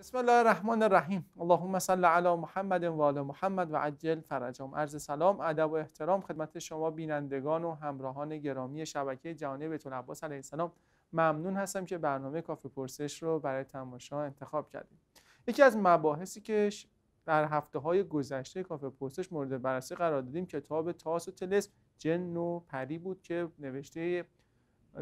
بسم الله الرحمن الرحیم اللهم صل علی محمد و آل محمد و عجل فرجهم عرض سلام ادب و احترام خدمت شما بینندگان و همراهان گرامی شبکه جهانی بیت العباس علیه السلام ممنون هستم که برنامه کافی پرسش رو برای تماشا انتخاب کردیم یکی از مباحثی که در هفته های گذشته کافی پرسش مورد بررسی قرار دادیم کتاب تاس و تلس جن و پری بود که نوشته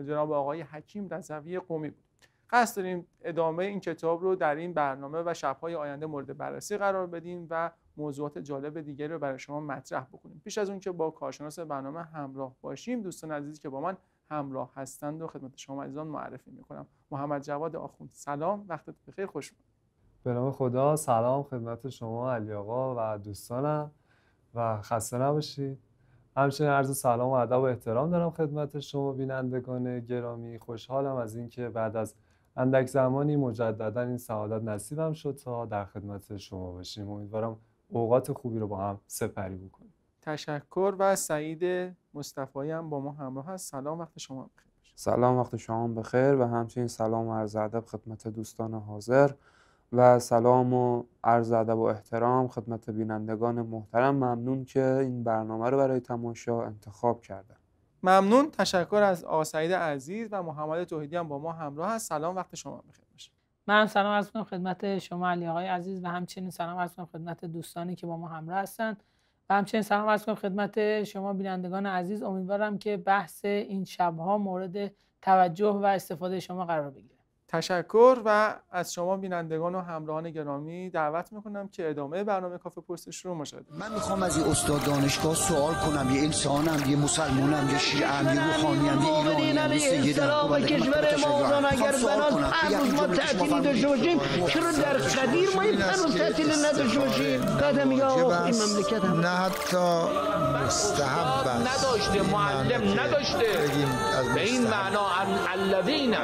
جناب آقای حکیم رزوی قومی بود قصد داریم ادامه این کتاب رو در این برنامه و شبهای آینده مورد بررسی قرار بدیم و موضوعات جالب دیگری رو برای شما مطرح بکنیم پیش از اون که با کارشناس برنامه همراه باشیم دوستان عزیزی که با من همراه هستند و خدمت شما عزیزان معرفی میکنم محمد جواد آخوند سلام وقتت بخیر خوش به نام خدا سلام خدمت شما علی آقا و دوستانم و خسته نباشید همچنین عرض سلام و ادب و احترام دارم خدمت شما بینندگان گرامی خوشحالم از اینکه بعد از اندک زمانی مجددا این سعادت نصیبم شد تا در خدمت شما باشیم امیدوارم اوقات خوبی رو با هم سپری بکنیم تشکر و سعید مصطفی هم با ما همراه هست سلام وقت شما بخیر سلام وقت شما بخیر و همچنین سلام و عرض ادب خدمت دوستان حاضر و سلام و عرض ادب و احترام خدمت بینندگان محترم ممنون که این برنامه رو برای تماشا انتخاب کردن ممنون تشکر از آسعید عزیز و محمد توحیدی هم با ما همراه هست سلام وقت شما بخیر باشه من سلام عرض خدمت شما علی آقای عزیز و همچنین سلام عرض خدمت دوستانی که با ما همراه هستند و همچنین سلام عرض خدمت شما بینندگان عزیز امیدوارم که بحث این شبها مورد توجه و استفاده شما قرار بگیره تشکر و از شما بینندگان و همراهان گرامی دعوت میکنم که ادامه برنامه کافه پرسش رو مشاهده من میخوام از این استاد دانشگاه سوال کنم یه انسانم یه مسلمانم یه شیعه یه روحانیم یه ایرانیم یه سیدم و کشور یعنی ما اگر بنان هنوز ما تعطیلی داشته باشیم چرا در قدیر ما هنوز تعطیلی نداشته باشیم قدم یا این مملکت هم نه حتی مستحب نداشته معلم نداشته به این معنا ان الذین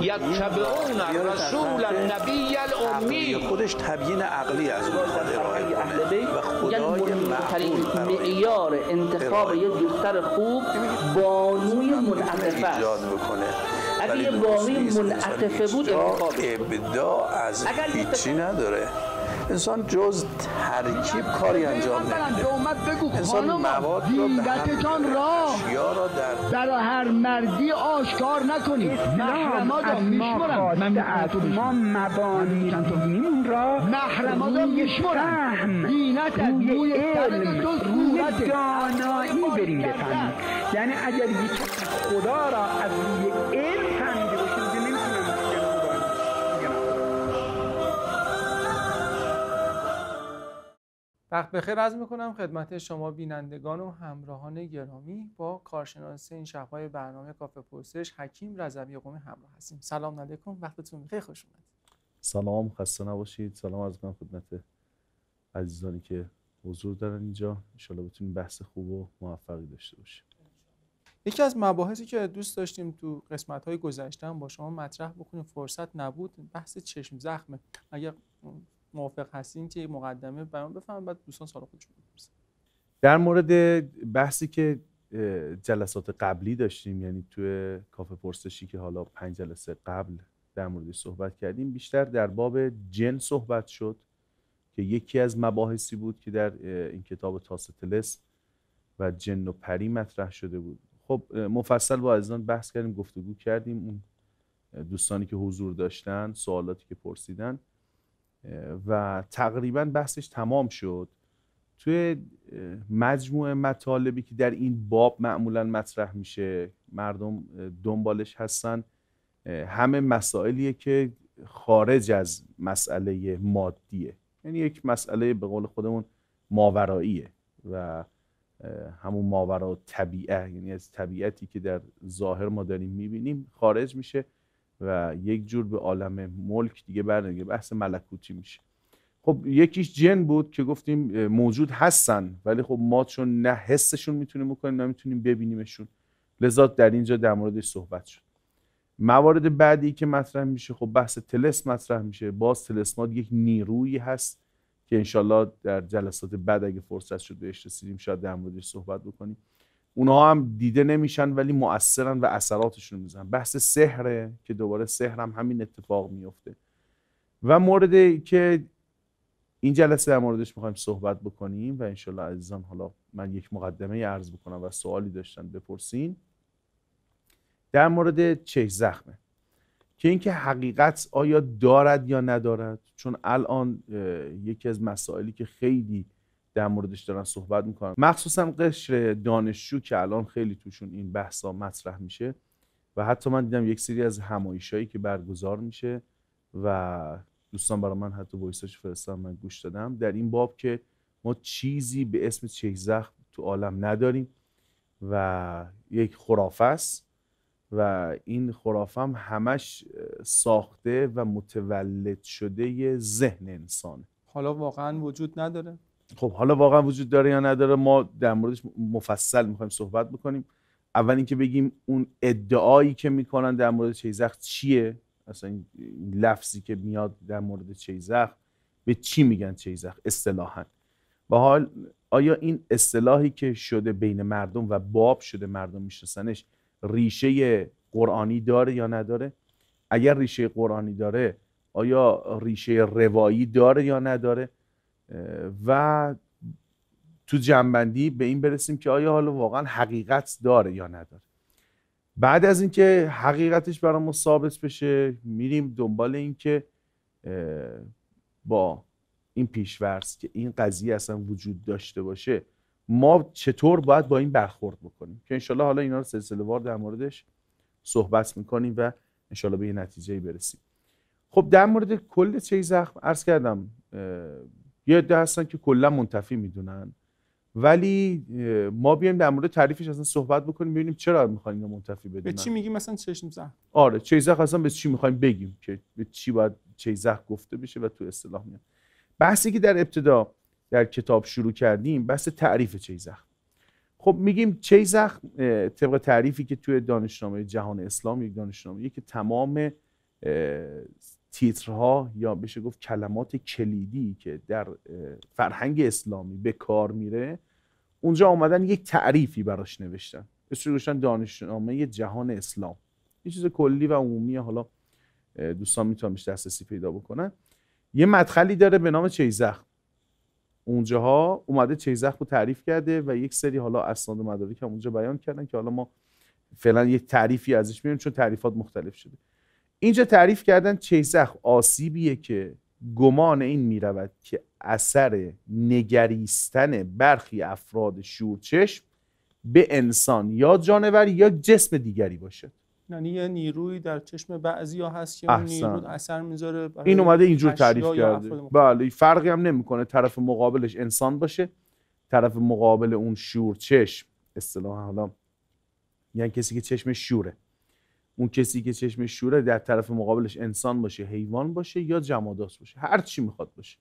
یتبعون رسول النبی الامی خودش تبیین عقلی از اون خود بیت و خدای معقول یعنی معیار انتخاب یه دختر خوب بانوی متعفه ایجاد بکنه اگه یه بانوی منعطفه بود انتخاب ابدا از هیچی نداره انسان جز ترکیب کاری انجام نمیده انسان مواد را به جان را در برای هر مردی آشکار نکنید محرمات میشمرم از ما مبانی میمون را محرمات میشمرم دینت از روی علم روی دانایی بریم بفهمید یعنی اگر یک خدا را از وقت بخیر از میکنم خدمت شما بینندگان و همراهان گرامی با کارشناس این شبهای برنامه کافه پرسش حکیم رضوی قومی همراه هستیم سلام علیکم وقتتون بخیر خوش اومد سلام خسته نباشید سلام از من خدمت عزیزانی که حضور دارن اینجا انشالله بتونیم بحث خوب و موفقی داشته باشیم یکی از مباحثی که دوست داشتیم تو قسمت های گذشتن با شما مطرح بکنیم فرصت نبود بحث چشم زخم اگر موافق هستین که مقدمه برام بفهم بعد دوستان سوال خودشون بپرسن در مورد بحثی که جلسات قبلی داشتیم یعنی توی کافه پرسشی که حالا پنج جلسه قبل در موردش صحبت کردیم بیشتر در باب جن صحبت شد که یکی از مباحثی بود که در این کتاب تاستلس و جن و پری مطرح شده بود خب مفصل با عزیزان بحث کردیم گفتگو کردیم اون دوستانی که حضور داشتن سوالاتی که پرسیدن و تقریبا بحثش تمام شد توی مجموعه مطالبی که در این باب معمولا مطرح میشه مردم دنبالش هستن همه مسائلیه که خارج از مسئله مادیه یعنی یک مسئله به قول خودمون ماوراییه و همون ماورا طبیعه یعنی از طبیعتی که در ظاهر ما داریم میبینیم خارج میشه و یک جور به عالم ملک دیگه برنگه بحث ملکوتی میشه خب یکیش جن بود که گفتیم موجود هستن ولی خب ما چون نه حسشون میتونیم بکنیم نه میتونیم ببینیمشون لذا در اینجا در موردش صحبت شد موارد بعدی که مطرح میشه خب بحث تلس مطرح میشه باز تلسمات یک نیرویی هست که انشالله در جلسات بعد اگه فرصت شد بهش رسیدیم شاید در موردش صحبت بکنیم اونها هم دیده نمیشن ولی مؤثرن و اثراتشون میزن بحث سحره که دوباره سحر هم همین اتفاق میفته و مورد که این جلسه در موردش میخوایم صحبت بکنیم و انشالله عزیزان حالا من یک مقدمه عرض بکنم و سوالی داشتن بپرسین در مورد چه زخمه که اینکه حقیقت آیا دارد یا ندارد چون الان یکی از مسائلی که خیلی در موردش دارن صحبت میکنن مخصوصا قشر دانشجو که الان خیلی توشون این بحثا مطرح میشه و حتی من دیدم یک سری از همایشایی که برگزار میشه و دوستان برای من حتی وایساش فرستادن من گوش دادم در این باب که ما چیزی به اسم چک تو عالم نداریم و یک خرافه است و این خرافه هم همش ساخته و متولد شده ذهن انسانه حالا واقعا وجود نداره خب حالا واقعا وجود داره یا نداره ما در موردش مفصل میخوایم صحبت بکنیم اول اینکه بگیم اون ادعایی که میکنن در مورد چیزخ چیه اصلا این لفظی که میاد در مورد چیزخ به چی میگن چیزخ اصطلاحا و حال آیا این اصطلاحی که شده بین مردم و باب شده مردم میشناسنش ریشه قرآنی داره یا نداره اگر ریشه قرآنی داره آیا ریشه روایی داره یا نداره و تو جنبندی به این برسیم که آیا حالا واقعا حقیقت داره یا نداره بعد از اینکه حقیقتش برای ما ثابت بشه میریم دنبال اینکه با این پیشورس که این قضیه اصلا وجود داشته باشه ما چطور باید با این برخورد بکنیم که انشالله حالا اینا رو سلسله وار در موردش صحبت میکنیم و انشالله به یه نتیجه برسیم خب در مورد کل چه زخم عرض کردم یه عده هستن که کلا منتفی میدونن ولی ما بیایم در مورد تعریفش اصلا صحبت بکنیم ببینیم چرا میخوان اینو منتفی بدونن به چی میگیم مثلا چشم زخم آره چیزخ اصلا به چی میخوایم بگیم که به چی باید زخم گفته بشه و تو اصطلاح میاد بحثی که در ابتدا در کتاب شروع کردیم بحث تعریف چیزخ خب میگیم چیزخ طبق تعریفی که توی دانشنامه جهان اسلام یک دانشنامه که تمام تیترها یا بشه گفت کلمات کلیدی که در فرهنگ اسلامی به کار میره اونجا آمدن یک تعریفی براش نوشتن اسمش گذاشتن دانشنامه جهان اسلام یه چیز کلی و عمومی حالا دوستان میتونن بهش دسترسی پیدا بکنن یه مدخلی داره به نام چیزخ اونجاها اومده چیزخ رو تعریف کرده و یک سری حالا اسناد و مدارک هم اونجا بیان کردن که حالا ما فعلا یه تعریفی ازش میبینیم چون تعریفات مختلف شده اینجا تعریف کردن چیزخ آسیبیه که گمان این میرود که اثر نگریستن برخی افراد شورچشم به انسان یا جانور یا جسم دیگری باشه یعنی یه نیروی در چشم بعضی ها هست که اون اثر میذاره این اومده اینجور تعریف کرده بله فرقی هم نمیکنه طرف مقابلش انسان باشه طرف مقابل اون شور چشم اصطلاح حالا یعنی کسی که چشم شوره اون کسی که چشم شوره در طرف مقابلش انسان باشه حیوان باشه یا جماداس باشه هر چی میخواد باشه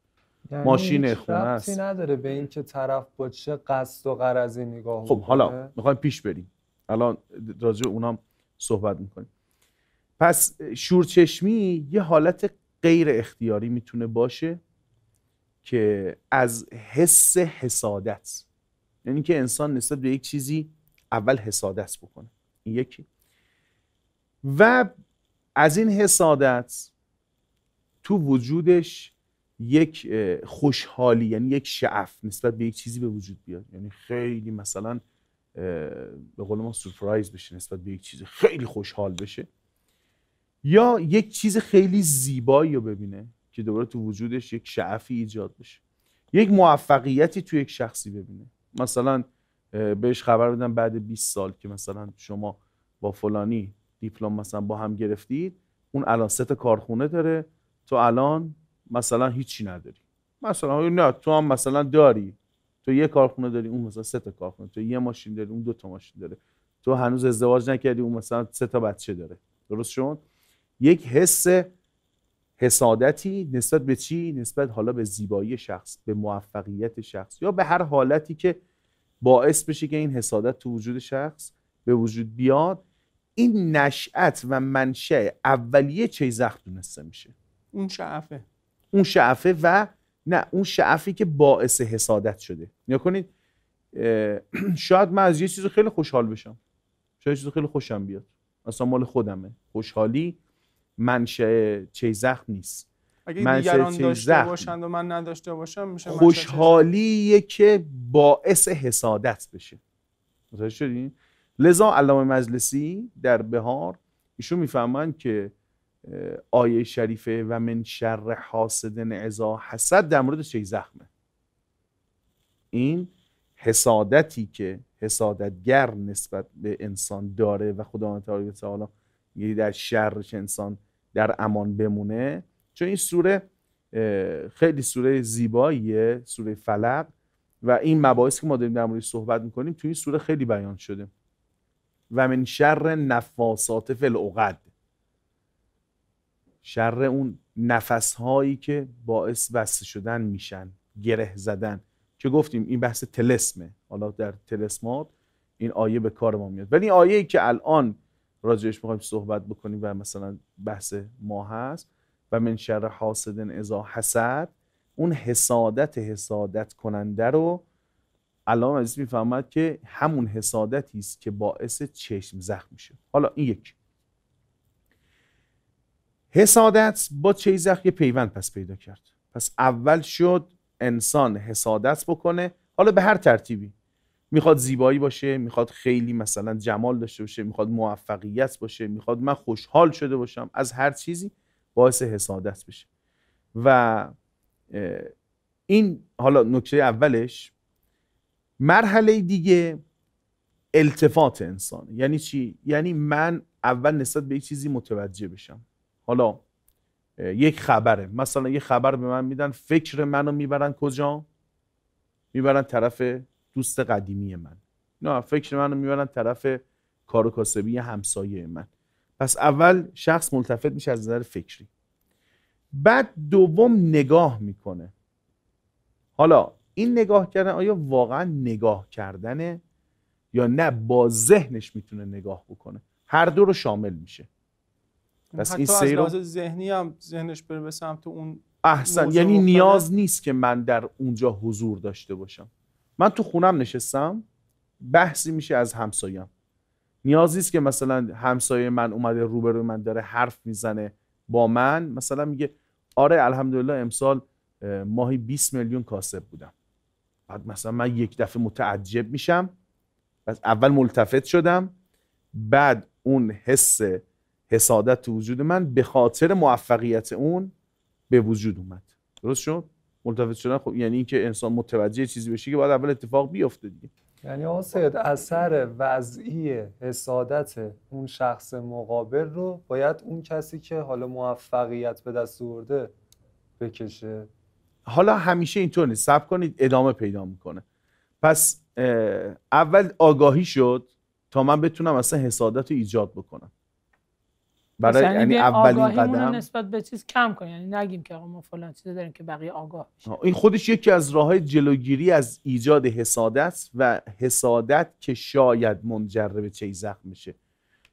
یعنی ماشین خونه است نداره به اینکه طرف با چه قصد و غرضی نگاه خب حالا میخوایم پیش بریم الان راجع اونام صحبت میکنیم پس شورچشمی یه حالت غیر اختیاری میتونه باشه که از حس حسادت یعنی که انسان نسبت به یک چیزی اول حسادت بکنه این یکی و از این حسادت تو وجودش یک خوشحالی یعنی یک شعف نسبت به یک چیزی به وجود بیاد یعنی خیلی مثلا به قول ما سورپرایز بشه نسبت به یک چیز خیلی خوشحال بشه یا یک چیز خیلی زیبایی رو ببینه که دوباره تو وجودش یک شعفی ایجاد بشه یک موفقیتی تو یک شخصی ببینه مثلا بهش خبر بدن بعد 20 سال که مثلا شما با فلانی دیپلم مثلا با هم گرفتید اون الان کارخونه داره تو الان مثلا هیچی نداری مثلا نه تو هم مثلا داری تو یه کارخونه داری اون مثلا سه تا کارخونه تو یه ماشین داری اون دو تا ماشین داره تو هنوز ازدواج نکردی اون مثلا سه تا بچه داره درست شد یک حس حسادتی نسبت به چی نسبت حالا به زیبایی شخص به موفقیت شخص یا به هر حالتی که باعث بشه که این حسادت تو وجود شخص به وجود بیاد این نشأت و منشأ اولیه زخم دونسته میشه اون شعفه اون شعفه و نه اون شعفی که باعث حسادت شده نیا کنید شاید من از یه چیز خیلی خوشحال بشم شاید چیز خیلی خوشم بیاد اصلا مال خودمه خوشحالی منشأ زخم نیست اگه دیگران داشته باشند و من نداشته باشم میشه خوشحالیه که باعث حسادت بشه متوجه شدین لذا علامه مجلسی در بهار ایشون میفهمند که آیه شریفه و من شر حاسد اعزا حسد در مورد چه زخمه این حسادتی که حسادتگر نسبت به انسان داره و خدا تعالی یعنی در شرش انسان در امان بمونه چون این سوره خیلی سوره زیباییه سوره فلق و این مباحثی که ما داریم در موردش صحبت میکنیم توی این سوره خیلی بیان شده و من شر نفاسات فل العقد شر اون نفس هایی که باعث بسته شدن میشن گره زدن که گفتیم این بحث تلسمه حالا در تلسمات این آیه به کار ما میاد ولی این آیه ای که الان راجعش میخوایم صحبت بکنیم و مثلا بحث ما هست و من شر حاسدن ازا حسد اون حسادت حسادت کننده رو علامه عزیز میفهمد که همون حسادتی است که باعث چشم زخم میشه حالا این یک حسادت با زخم یه پیوند پس پیدا کرد پس اول شد انسان حسادت بکنه حالا به هر ترتیبی میخواد زیبایی باشه میخواد خیلی مثلا جمال داشته باشه میخواد موفقیت باشه میخواد من خوشحال شده باشم از هر چیزی باعث حسادت بشه و این حالا نکته اولش مرحله دیگه التفات انسان یعنی چی یعنی من اول نسبت به یک چیزی متوجه بشم حالا یک خبره مثلا یک خبر به من میدن فکر منو میبرن کجا میبرن طرف دوست قدیمی من نه فکر منو میبرن طرف کار و کاسبی همسایه من پس اول شخص ملتفت میشه از نظر فکری بعد دوم نگاه میکنه حالا این نگاه کردن آیا واقعا نگاه کردنه یا نه با ذهنش میتونه نگاه بکنه هر دو رو شامل میشه پس این سیر رو ذهنی هم ذهنش بره به سمت اون احسن یعنی نیاز نیست که من در اونجا حضور داشته باشم من تو خونم نشستم بحثی میشه از همسایم نیاز نیست که مثلا همسایه من اومده روبروی من داره حرف میزنه با من مثلا میگه آره الحمدلله امسال ماهی 20 میلیون کاسب بودم بعد مثلا من یک دفعه متعجب میشم پس اول ملتفت شدم بعد اون حس حسادت تو وجود من به خاطر موفقیت اون به وجود اومد درست شد ملتفت شدن خب یعنی اینکه انسان متوجه چیزی بشه که باید اول اتفاق بیفته دیگه یعنی آقا اثر وضعی حسادت اون شخص مقابل رو باید اون کسی که حالا موفقیت به دست آورده بکشه حالا همیشه اینطور نیست صبر کنید ادامه پیدا میکنه پس اول آگاهی شد تا من بتونم اصلا حسادت رو ایجاد بکنم برای یعنی اولین قدم نسبت به چیز کم کن یعنی نگیم که آقا ما فلان چیز داریم که بقیه آگاه این خودش یکی از راههای جلوگیری از ایجاد حسادت و حسادت که شاید منجر به چه زخم میشه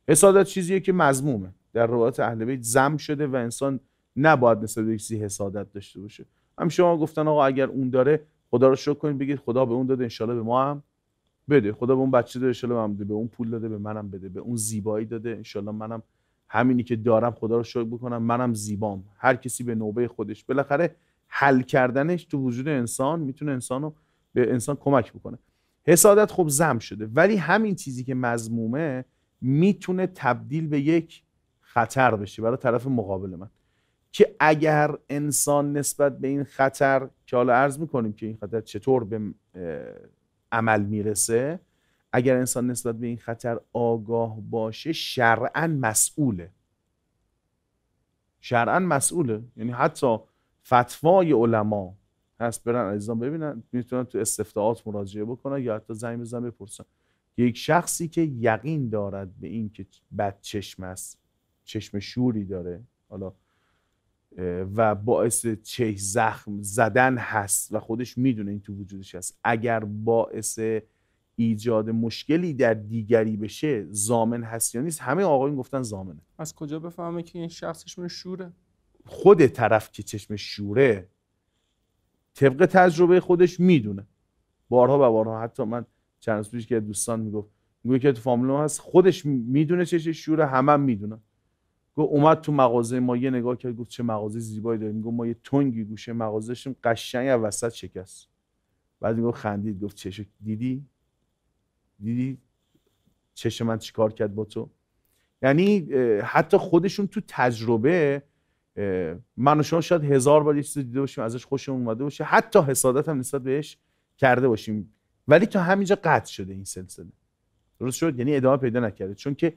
حسادت چیزیه که مضمومه در روایات اهل بیت زم شده و انسان نباید نسبت به چیزی حسادت داشته باشه هم شما گفتن آقا اگر اون داره خدا رو شکر کنید بگید خدا به اون داده انشالله به ما هم بده خدا به اون بچه داده انشالله به من بده به اون پول داده به منم بده به اون زیبایی داده انشالله منم همینی که دارم خدا رو شکر بکنم منم زیبام هر کسی به نوبه خودش بالاخره حل کردنش تو وجود انسان میتونه انسانو به انسان کمک بکنه حسادت خب زم شده ولی همین چیزی که مزمومه میتونه تبدیل به یک خطر بشه برای طرف مقابل من که اگر انسان نسبت به این خطر که حالا عرض میکنیم که این خطر چطور به عمل میرسه اگر انسان نسبت به این خطر آگاه باشه شرعا مسئوله شرعا مسئوله یعنی حتی فتوای علما هست برن عزیزان ببینن میتونن تو استفتاعات مراجعه بکنن یا حتی زنگ بزنن بپرسن یک شخصی که یقین دارد به این که بد چشم است چشم شوری داره حالا و باعث چه زخم زدن هست و خودش میدونه این تو وجودش هست اگر باعث ایجاد مشکلی در دیگری بشه زامن هست یا نیست همه آقایون گفتن زامنه از کجا بفهمه که این شخص چشم شوره خود طرف که چشم شوره طبق تجربه خودش میدونه بارها و بارها حتی من چند روز که دوستان میگفت میگه که تو هست خودش میدونه چه شوره همم میدونه گفت اومد تو مغازه ما یه نگاه کرد گفت چه مغازه زیبایی داریم گفت ما یه تنگی گوشه مغازه داشتیم قشنگ از وسط شکست بعد گفت خندید گفت دیدی دیدی چش من چیکار کرد با تو یعنی حتی خودشون تو تجربه من و شما شاید هزار بار یه چیز دیده باشیم ازش خوشمون اومده باشه حتی حسادت هم نسبت بهش کرده باشیم ولی تا همینجا قطع شده این سلسله درست شد یعنی ادامه پیدا نکرده چون که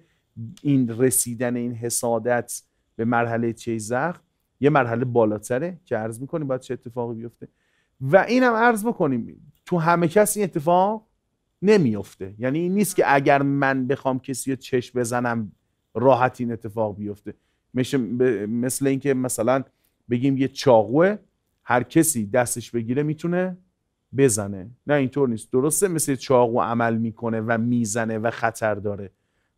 این رسیدن این حسادت به مرحله چه زخم یه مرحله بالاتره که عرض میکنیم باید چه اتفاقی بیفته و این هم عرض میکنیم تو همه کس این اتفاق نمیفته یعنی این نیست که اگر من بخوام کسی رو چشم بزنم راحت این اتفاق بیفته مثل, مثل اینکه مثلا بگیم یه چاقوه هر کسی دستش بگیره میتونه بزنه نه اینطور نیست درسته مثل چاقو عمل میکنه و میزنه و خطر داره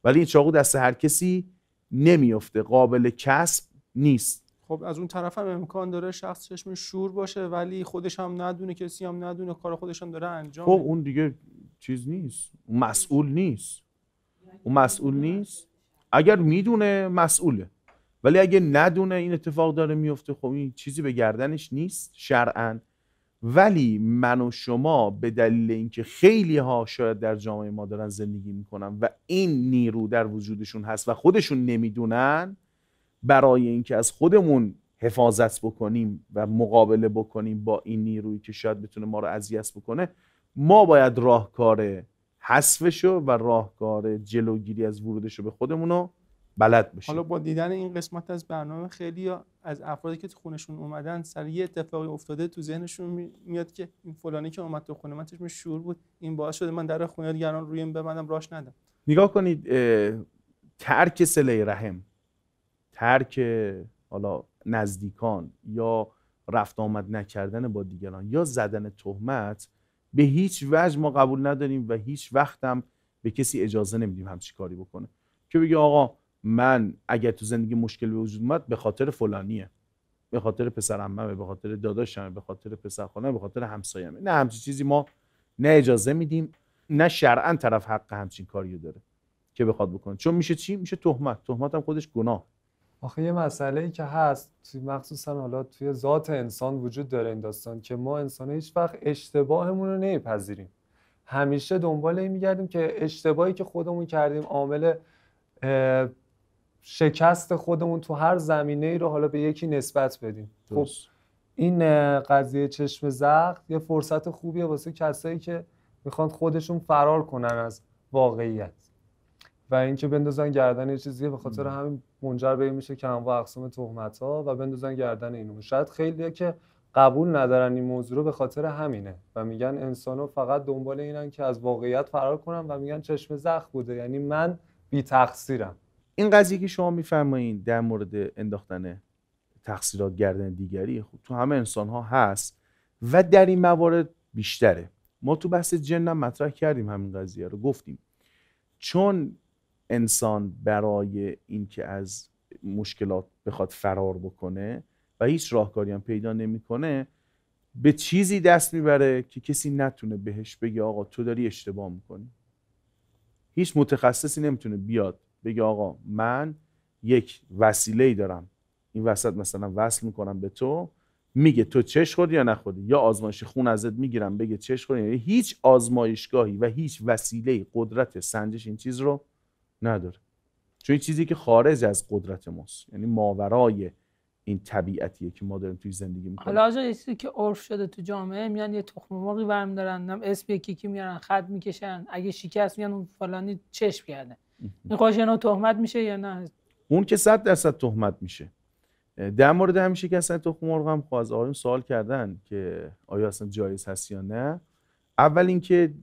ولی این چاقو دست هر کسی نمیفته قابل کسب نیست خب از اون طرف هم امکان داره شخص چشم شور باشه ولی خودش هم ندونه کسی هم ندونه کار خودش هم داره انجام خب اون دیگه چیز نیست مسئول نیست اون مسئول نیست اگر میدونه مسئوله ولی اگه ندونه این اتفاق داره میفته خب این چیزی به گردنش نیست شرعن ولی من و شما به دلیل اینکه خیلی ها شاید در جامعه ما دارن زندگی میکنن و این نیرو در وجودشون هست و خودشون نمیدونن برای اینکه از خودمون حفاظت بکنیم و مقابله بکنیم با این نیرویی که شاید بتونه ما رو اذیت بکنه ما باید راهکار حذفش و راهکار جلوگیری از رو به خودمون رو بلد باشیم حالا با دیدن این قسمت از برنامه خیلی از افرادی که تو خونشون اومدن سر یه اتفاقی افتاده تو ذهنشون میاد که این فلانی که اومد تو خونه من چشم شور بود این باعث شده من در خونه دیگران روی ببندم راش ندم نگاه کنید ترک سله رحم ترک حالا نزدیکان یا رفت آمد نکردن با دیگران یا زدن تهمت به هیچ وجه ما قبول نداریم و هیچ وقتم به کسی اجازه نمیدیم همچی کاری بکنه که بگه آقا من اگر تو زندگی مشکل به وجود اومد به خاطر فلانیه به خاطر پسر به خاطر داداشم، به خاطر پسر به خاطر همسایمه نه همچین چیزی ما نه اجازه میدیم نه شرعا طرف حق همچین کاریو داره که بخواد بکنه چون میشه چی میشه تهمت تهمت هم خودش گناه آخه یه مسئله ای که هست توی مخصوصا حالا توی ذات انسان وجود داره این داستان که ما انسان هیچ وقت اشتباهمون رو نمیپذیریم همیشه دنبال این میگردیم که اشتباهی که خودمون کردیم عامل شکست خودمون تو هر زمینه ای رو حالا به یکی نسبت بدیم خب این قضیه چشم زخم یه فرصت خوبیه واسه کسایی که میخوان خودشون فرار کنن از واقعیت و اینکه بندازن گردن یه چیزیه به خاطر همین منجر به میشه که هم اقسام تهمت ها و بندازن گردن اینو شاید خیلی که قبول ندارن این موضوع رو به خاطر همینه و میگن انسانو فقط دنبال اینن که از واقعیت فرار کنن و میگن چشم زخم بوده یعنی من بی تقصیرم این قضیه که شما میفرمایید در مورد انداختن تقصیرات گردن دیگری خب تو همه انسان ها هست و در این موارد بیشتره ما تو بحث جن هم مطرح کردیم همین قضیه رو گفتیم چون انسان برای اینکه از مشکلات بخواد فرار بکنه و هیچ راهکاری هم پیدا نمیکنه به چیزی دست میبره که کسی نتونه بهش بگه آقا تو داری اشتباه میکنی هیچ متخصصی نمیتونه بیاد بگه آقا من یک وسیله ای دارم این وسط مثلا وصل میکنم به تو میگه تو چش خوردی یا نخوردی یا آزمایش خون ازت میگیرم بگه چش خوردی یعنی هیچ آزمایشگاهی و هیچ وسیله قدرت سنجش این چیز رو نداره چون این چیزی که خارج از قدرت ماست یعنی ماورای این طبیعتیه که ما داریم توی زندگی میکنیم حالا چیزی که عرف شده تو جامعه میان یه تخم مرغی دارن اسم یکی کی میارن خط میکشن اگه شکست میان اون فلانی چش کرده این قاشنو تهمت میشه یا نه اون که صد درصد تهمت میشه در مورد همین شکستن تخم مرغ هم خواهد آقایون سوال کردن که آیا اصلا جایز هست یا نه اول اینکه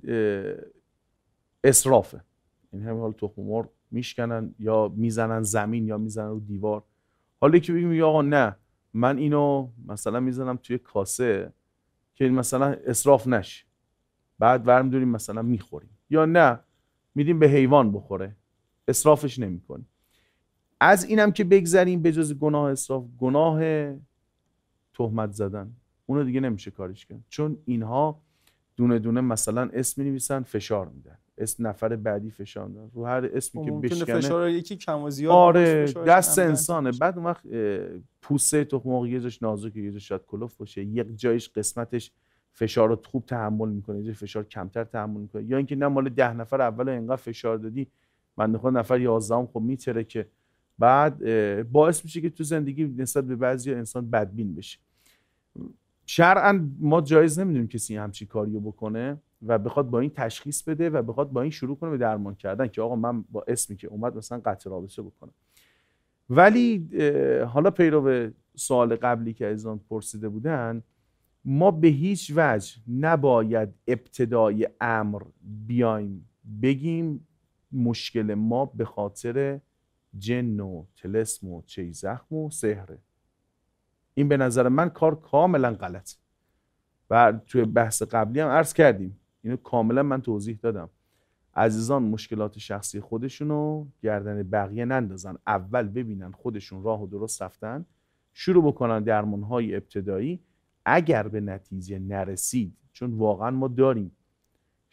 اسرافه این یعنی همین حال تخم مرغ میشکنن یا میزنن زمین یا میزنن رو دیوار حالا که بگیم آقا نه من اینو مثلا میزنم توی کاسه که مثلا اسراف نشه بعد ورم داریم مثلا میخوریم یا نه میدیم به حیوان بخوره اصرافش نمیکنی از اینم که بگذریم به جز گناه اصراف گناه تهمت زدن اونو دیگه نمیشه کارش کرد چون اینها دونه دونه مثلا اسم می فشار میدن اسم نفر بعدی فشار میدن رو هر اسمی که بشکنه فشار یکی کم و زیاد آره دست انسانه بعد اون وقت پوسته تخم مرغ یه جاش نازکه یه جاش شاید کلوف باشه یک جایش قسمتش فشار رو خوب تحمل میکنه یه فشار کمتر تحمل میکنه یا اینکه نه مال ده نفر اول انقدر فشار دادی بنده خدا نفر 11 خب میتره که بعد باعث میشه که تو زندگی نسبت به بعضی انسان بدبین بشه شرعا ما جایز نمیدونیم کسی همچی کاریو بکنه و بخواد با این تشخیص بده و بخواد با این شروع کنه به درمان کردن که آقا من با اسمی که اومد مثلا قطع رابطه بکنم ولی حالا پیرو سوال قبلی که ازان پرسیده بودن ما به هیچ وجه نباید ابتدای امر بیایم بگیم مشکل ما به خاطر جن و تلسم و چی زخم و سهره این به نظر من کار کاملا غلطه و توی بحث قبلی هم عرض کردیم اینو کاملا من توضیح دادم عزیزان مشکلات شخصی خودشون رو گردن بقیه نندازن اول ببینن خودشون راه و درست رفتن شروع بکنن درمان های ابتدایی اگر به نتیجه نرسید چون واقعا ما داریم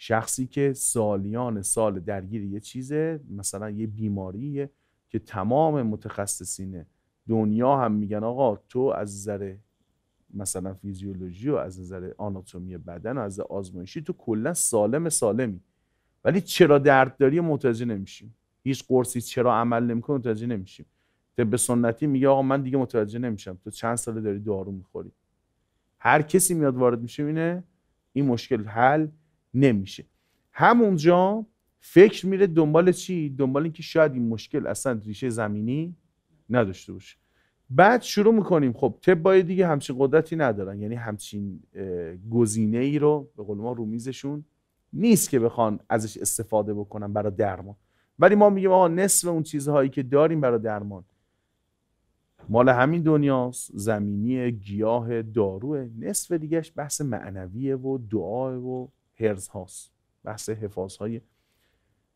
شخصی که سالیان سال درگیر یه چیزه مثلا یه بیماریه که تمام متخصصین دنیا هم میگن آقا تو از نظر مثلا فیزیولوژی و از نظر آناتومی بدن و از آزمایشی تو کلا سالم سالمی ولی چرا درد داری متوجه نمیشیم هیچ قرصی چرا عمل نمیکنه متوجه نمیشیم طب سنتی میگه آقا من دیگه متوجه نمیشم تو چند ساله داری دارو میخوری هر کسی میاد وارد میشه اینه این مشکل حل نمیشه همونجا فکر میره دنبال چی دنبال اینکه شاید این مشکل اصلا ریشه زمینی نداشته باشه بعد شروع میکنیم خب طبای دیگه همچین قدرتی ندارن یعنی همچین گزینه ای رو به قول ما رومیزشون نیست که بخوان ازش استفاده بکنن برای درمان ولی ما میگیم آقا نصف اون چیزهایی که داریم برای درمان مال همین دنیاست زمینی گیاه داروه نصف دیگهش بحث معنویه و دعاه و هرز هاست بحث حفاظ های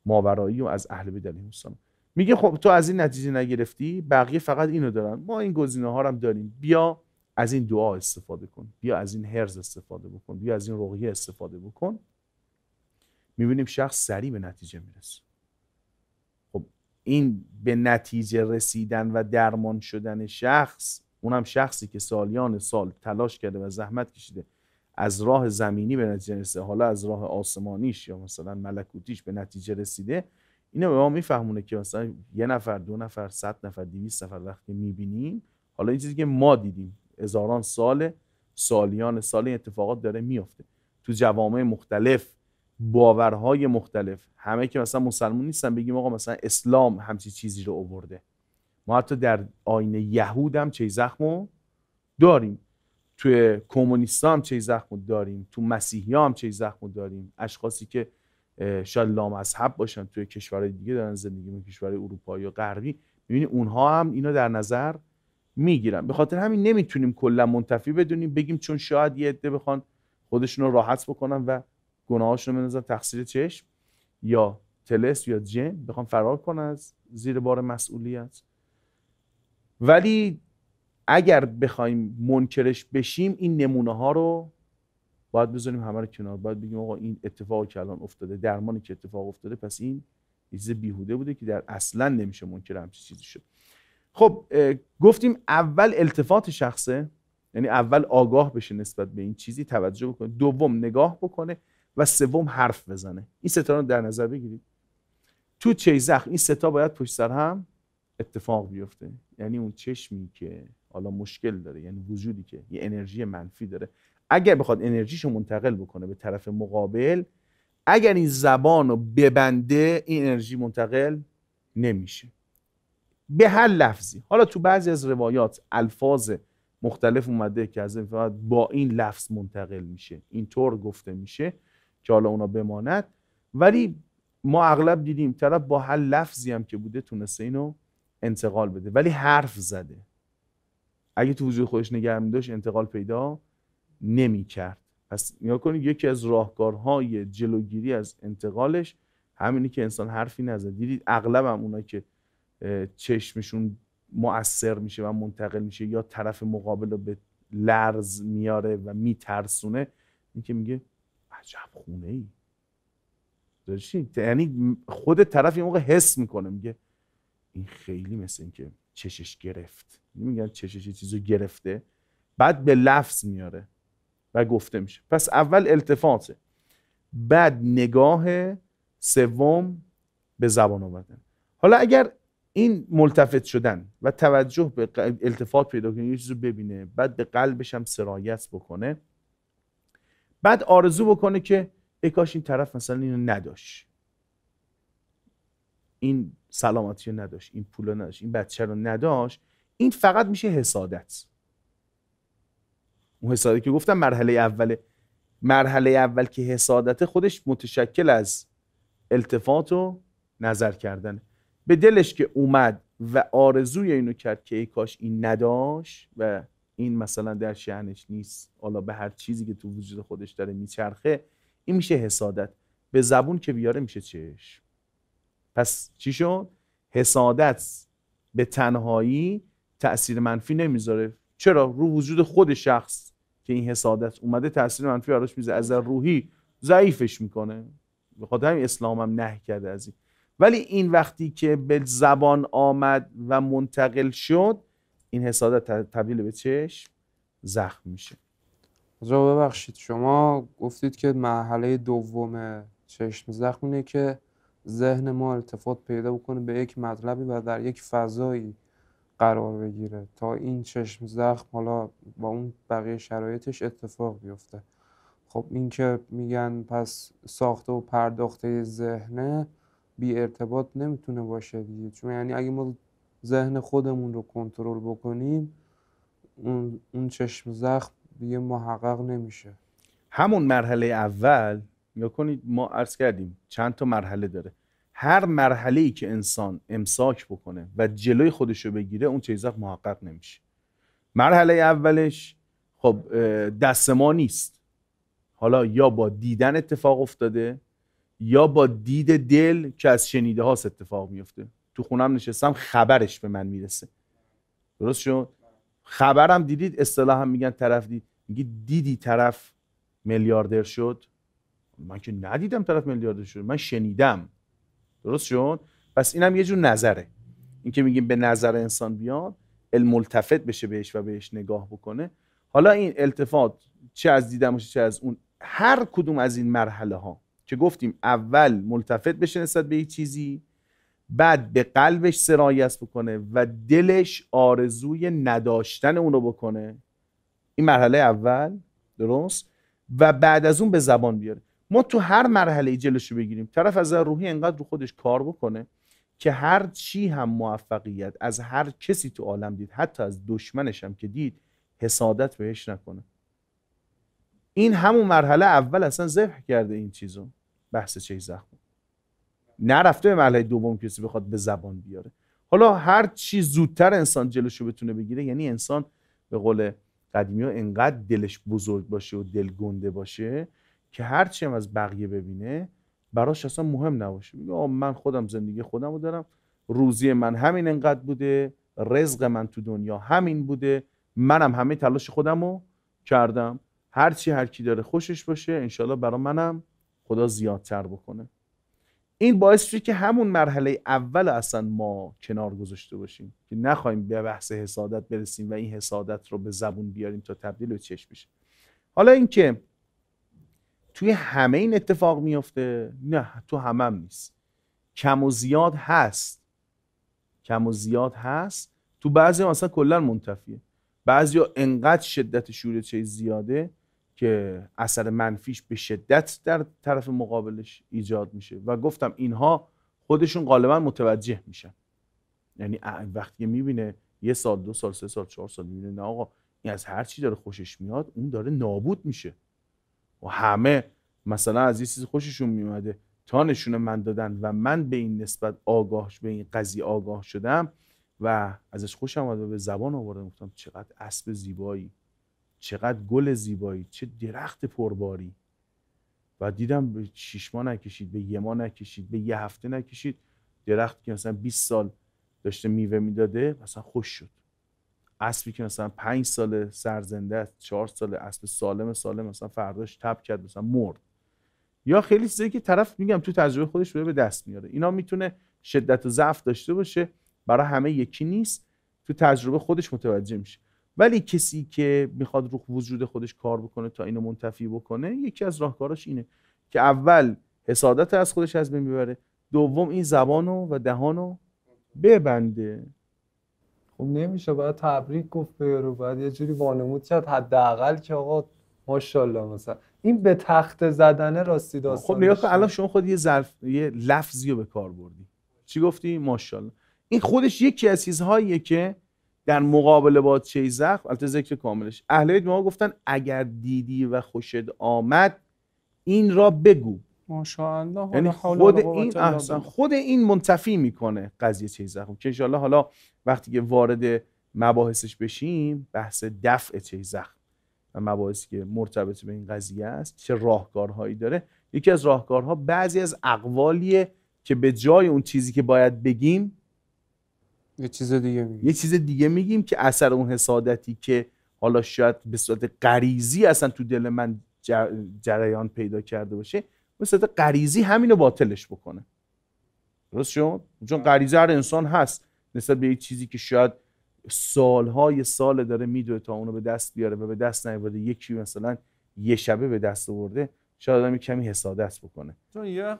ماورایی و از اهل بیت علیهم میگه خب تو از این نتیجه نگرفتی بقیه فقط اینو دارن ما این گزینه ها هم داریم بیا از این دعا استفاده کن بیا از این هرز استفاده بکن بیا از این رقیه استفاده بکن میبینیم شخص سریع به نتیجه میرسه خب این به نتیجه رسیدن و درمان شدن شخص اونم شخصی که سالیان سال تلاش کرده و زحمت کشیده از راه زمینی به نتیجه رسیده حالا از راه آسمانیش یا مثلا ملکوتیش به نتیجه رسیده اینو به ما میفهمونه که مثلا یه نفر دو نفر صد نفر دویست نفر وقتی میبینیم حالا این چیزی که ما دیدیم هزاران سال سالیان سال این اتفاقات داره میفته تو جوامع مختلف باورهای مختلف همه که مثلا مسلمون نیستن بگیم آقا مثلا اسلام همچی چیزی رو آورده ما حتی در آینه یهود هم چه داریم توی کمونیستا هم چه زخم داریم تو مسیحی هم چه زخم داریم اشخاصی که شاید لامذهب باشن توی کشورهای دیگه دارن زندگی می کشورهای اروپایی یا غربی میبینی اونها هم اینا در نظر میگیرن به خاطر همین نمیتونیم کلا منتفی بدونیم بگیم چون شاید یه عده بخوان خودشون رو راحت بکنن و گناهاشون رو بندازن تقصیر چشم یا تلس یا جن بخوان فرار کنن از زیر بار مسئولیت ولی اگر بخوایم منکرش بشیم این نمونه ها رو باید بزنیم همه رو کنار باید بگیم آقا این اتفاق که الان افتاده درمانی که اتفاق افتاده پس این چیز بیهوده بوده که در اصلا نمیشه منکر همچین چیزی شد خب گفتیم اول التفات شخصه یعنی اول آگاه بشه نسبت به این چیزی توجه بکنه دوم نگاه بکنه و سوم حرف بزنه این ستا رو در نظر بگیرید تو چیزخ این ستا باید پشت سر هم اتفاق بیفته یعنی اون چشمی که حالا مشکل داره یعنی وجودی که یه انرژی منفی داره اگر بخواد انرژیشو منتقل بکنه به طرف مقابل اگر این زبان رو ببنده این انرژی منتقل نمیشه به هر لفظی حالا تو بعضی از روایات الفاظ مختلف اومده که از این با این لفظ منتقل میشه اینطور گفته میشه که حالا اونا بماند ولی ما اغلب دیدیم طرف با هر لفظی هم که بوده تونسته اینو انتقال بده ولی حرف زده اگه تو وجود خودش نگه میداشت انتقال پیدا نمیکرد پس نیا کنید یکی از راهکارهای جلوگیری از انتقالش همینی که انسان حرفی نزد دیدید اغلب هم اونایی که چشمشون مؤثر میشه و منتقل میشه یا طرف مقابل رو به لرز میاره و میترسونه این که میگه عجب خونه ای یعنی خود طرف یه موقع حس میکنه میگه این خیلی مثل اینکه چشش گرفت میگن چشش یه رو گرفته بعد به لفظ میاره و گفته میشه پس اول التفاته بعد نگاه سوم به زبان آوردن حالا اگر این ملتفت شدن و توجه به التفات پیدا کنه یه رو ببینه بعد به قلبش هم سرایت بکنه بعد آرزو بکنه که اکاش این طرف مثلا اینو نداشت این سلامتی رو نداشت این پول رو نداشت این بچه رو نداشت این فقط میشه حسادت اون حسادت که گفتم مرحله اوله مرحله اول که حسادت خودش متشکل از التفات و نظر کردنه به دلش که اومد و آرزوی اینو کرد که ای کاش این نداشت و این مثلا در شهنش نیست حالا به هر چیزی که تو وجود خودش داره میچرخه این میشه حسادت به زبون که بیاره میشه چشم پس چی شد؟ حسادت به تنهایی تاثیر منفی نمیذاره چرا رو وجود خود شخص که این حسادت اومده تاثیر منفی براش میذاره از روحی ضعیفش میکنه به خاطر همین اسلام هم نه کرده از این ولی این وقتی که به زبان آمد و منتقل شد این حسادت تبدیل به چشم زخم میشه حضرت ببخشید شما گفتید که مرحله دوم چشم زخم اینه که ذهن ما التفات پیدا بکنه به یک مطلبی و در یک فضایی قرار بگیره تا این چشم زخم حالا با اون بقیه شرایطش اتفاق بیفته خب این که میگن پس ساخته و پرداخته ذهنه بی ارتباط نمیتونه باشه دیگه چون یعنی اگه ما ذهن خودمون رو کنترل بکنیم اون, اون چشم زخم دیگه محقق نمیشه همون مرحله اول یا کنید ما عرض کردیم چند تا مرحله داره هر مرحله ای که انسان امساک بکنه و جلوی خودش رو بگیره اون چیزها محقق نمیشه مرحله اولش خب دست ما نیست حالا یا با دیدن اتفاق افتاده یا با دید دل که از شنیده هاست اتفاق میفته تو خونم نشستم خبرش به من میرسه درست شد خبرم دیدید اصطلاح هم میگن طرف دید میگی دیدی طرف میلیاردر شد من که ندیدم طرف میلیاردر شد من شنیدم درست شد پس اینم یه جور نظره اینکه میگیم به نظر انسان بیاد الملتفت بشه بهش و بهش نگاه بکنه حالا این التفات چه از دیدن چه از اون هر کدوم از این مرحله ها که گفتیم اول ملتفت بشه نسبت به یه چیزی بعد به قلبش سرایت بکنه و دلش آرزوی نداشتن اون رو بکنه این مرحله اول درست و بعد از اون به زبان بیاره ما تو هر مرحله جلوشو بگیریم طرف از روحی انقدر رو خودش کار بکنه که هر چی هم موفقیت از هر کسی تو عالم دید حتی از دشمنش هم که دید حسادت بهش نکنه این همون مرحله اول اصلا ذبح کرده این چیزو بحث چه زخم نرفته به مرحله دوم کسی بخواد به زبان بیاره حالا هر چی زودتر انسان جلوشو بتونه بگیره یعنی انسان به قول قدیمی ها انقدر دلش بزرگ باشه و دل گنده باشه که هرچی هم از بقیه ببینه براش اصلا مهم نباشه میگه من خودم زندگی خودمو رو دارم روزی من همین انقدر بوده رزق من تو دنیا همین بوده منم همه تلاش خودمو رو کردم هرچی هر کی داره خوشش باشه انشالله برا منم خدا زیادتر بکنه این باعث میشه که همون مرحله اول اصلا ما کنار گذاشته باشیم که نخوایم به بحث حسادت برسیم و این حسادت رو به زبون بیاریم تا تبدیل به چشم بشه حالا اینکه توی همه این اتفاق میفته نه تو همم هم نیست کم و زیاد هست کم و زیاد هست تو بعضی اصلا کلا منتفیه بعضیا انقدر شدت شور چیز زیاده که اثر منفیش به شدت در طرف مقابلش ایجاد میشه و گفتم اینها خودشون غالبا متوجه میشن یعنی وقتی میبینه یه سال دو سال سه سال چهار سال میبینه نه آقا این از هر چی داره خوشش میاد اون داره نابود میشه و همه مثلا از یه چیز خوششون میومده تا نشون من دادن و من به این نسبت آگاهش به این قضیه آگاه شدم و ازش خوشم اومد و به زبان آورده گفتم چقدر اسب زیبایی چقدر گل زیبایی چه درخت پرباری و دیدم به شیش ماه نکشید به یه ماه نکشید به یه هفته نکشید درخت که مثلا 20 سال داشته میوه میداده مثلا خوش شد اسبی که مثلا پنج سال سرزنده است چهار سال اسب سالم سالم مثلا فرداش تب کرد مثلا مرد یا خیلی چیزایی که طرف میگم تو تجربه خودش به دست میاره اینا میتونه شدت و ضعف داشته باشه برای همه یکی نیست تو تجربه خودش متوجه میشه ولی کسی که میخواد رو وجود خودش کار بکنه تا اینو منتفی بکنه یکی از راهکاراش اینه که اول حسادت از خودش از بین ببره دوم این زبانو و دهانو ببنده خب نمیشه باید تبریک گفت به یارو باید یه جوری وانمود کرد حداقل که آقا ماشاءالله مثلا این به تخت زدن راستی داستان خب نگاه کن الان شما خود یه ظرف لفظی رو به کار بردی چی گفتی ماشاءالله این خودش یکی از چیزهاییه که در مقابله با چه زخم البته ذکر کاملش اهل بیت ما گفتن اگر دیدی و خوشت آمد این را بگو ماشاءالله یعنی خود این احسن خود این منتفی میکنه قضیه چه که انشالله حالا وقتی که وارد مباحثش بشیم بحث دفع چیزخ و مباحثی که مرتبط به این قضیه است چه راهکارهایی داره یکی از راهکارها بعضی از اقوالیه که به جای اون چیزی که باید بگیم یه چیز دیگه میگیم یه چیز دیگه میگیم که اثر اون حسادتی که حالا شاید به صورت غریزی اصلا تو دل من جریان پیدا کرده باشه مثل غریزی رو باطلش بکنه درست شد چون غریزه هر انسان هست نسبت به یه چیزی که شاید سالهای سال داره میدوه تا اونو به دست بیاره و به دست نیاورده یکی مثلا یه شبه به دست آورده شاید آدم کمی حسادت بکنه چون یه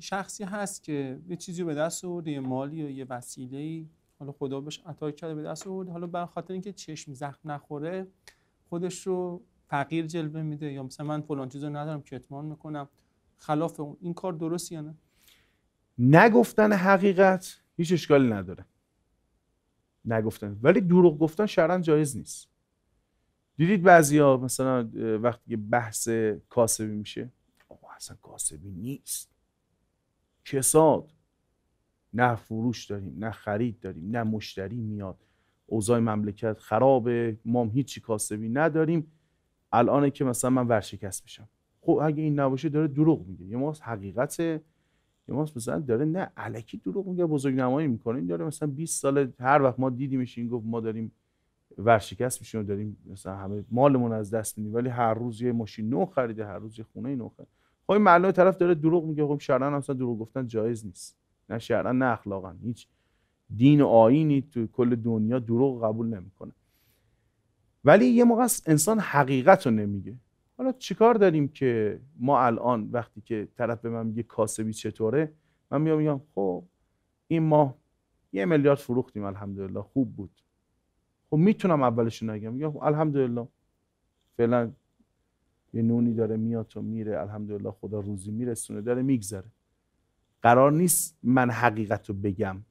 شخصی هست که یه چیزی به دست آورده یه مالی یا یه وسیله حالا خدا بهش عطا کرده به دست آورده حالا به خاطر اینکه چشم زخم نخوره خودش رو فقیر جلوه میده یا مثلا من فلان چیزو ندارم که میکنم خلاف اون این کار درست یا نه نگفتن حقیقت هیچ اشکالی نداره نگفتن ولی دروغ گفتن شرعا جایز نیست دیدید بعضیا مثلا وقتی بحث کاسبی میشه آقا اصلا کاسبی نیست کساد نه فروش داریم نه خرید داریم نه مشتری میاد اوضاع مملکت خرابه ما هیچی کاسبی نداریم الان که مثلا من ورشکست میشم خب اگه این نباشه داره دروغ میگه یه ماست حقیقت یه ماست مثلا داره نه علکی دروغ میگه بزرگ نمایی میکنه این داره مثلا 20 سال هر وقت ما دیدیمش این گفت ما داریم ورشکست میشیم و داریم مثلا همه مالمون از دست میدیم ولی هر روز یه ماشین نو خریده هر روز یه خونه نو خریده خب این معلومه طرف داره دروغ میگه خب شرعا اصلا دروغ گفتن جایز نیست نه شرعا نه اخلاقا هیچ دین و آینی تو کل دنیا دروغ قبول نمیکنه ولی یه موقع انسان حقیقت رو نمیگه حالا چیکار داریم که ما الان وقتی که طرف به من میگه کاسبی چطوره من میام میگم خب این ماه یه میلیارد فروختیم الحمدلله خوب بود خب میتونم اولش نگم میگم خب الحمدلله فعلا یه نونی داره میاد و میره الحمدلله خدا روزی میرسونه داره میگذره قرار نیست من حقیقت رو بگم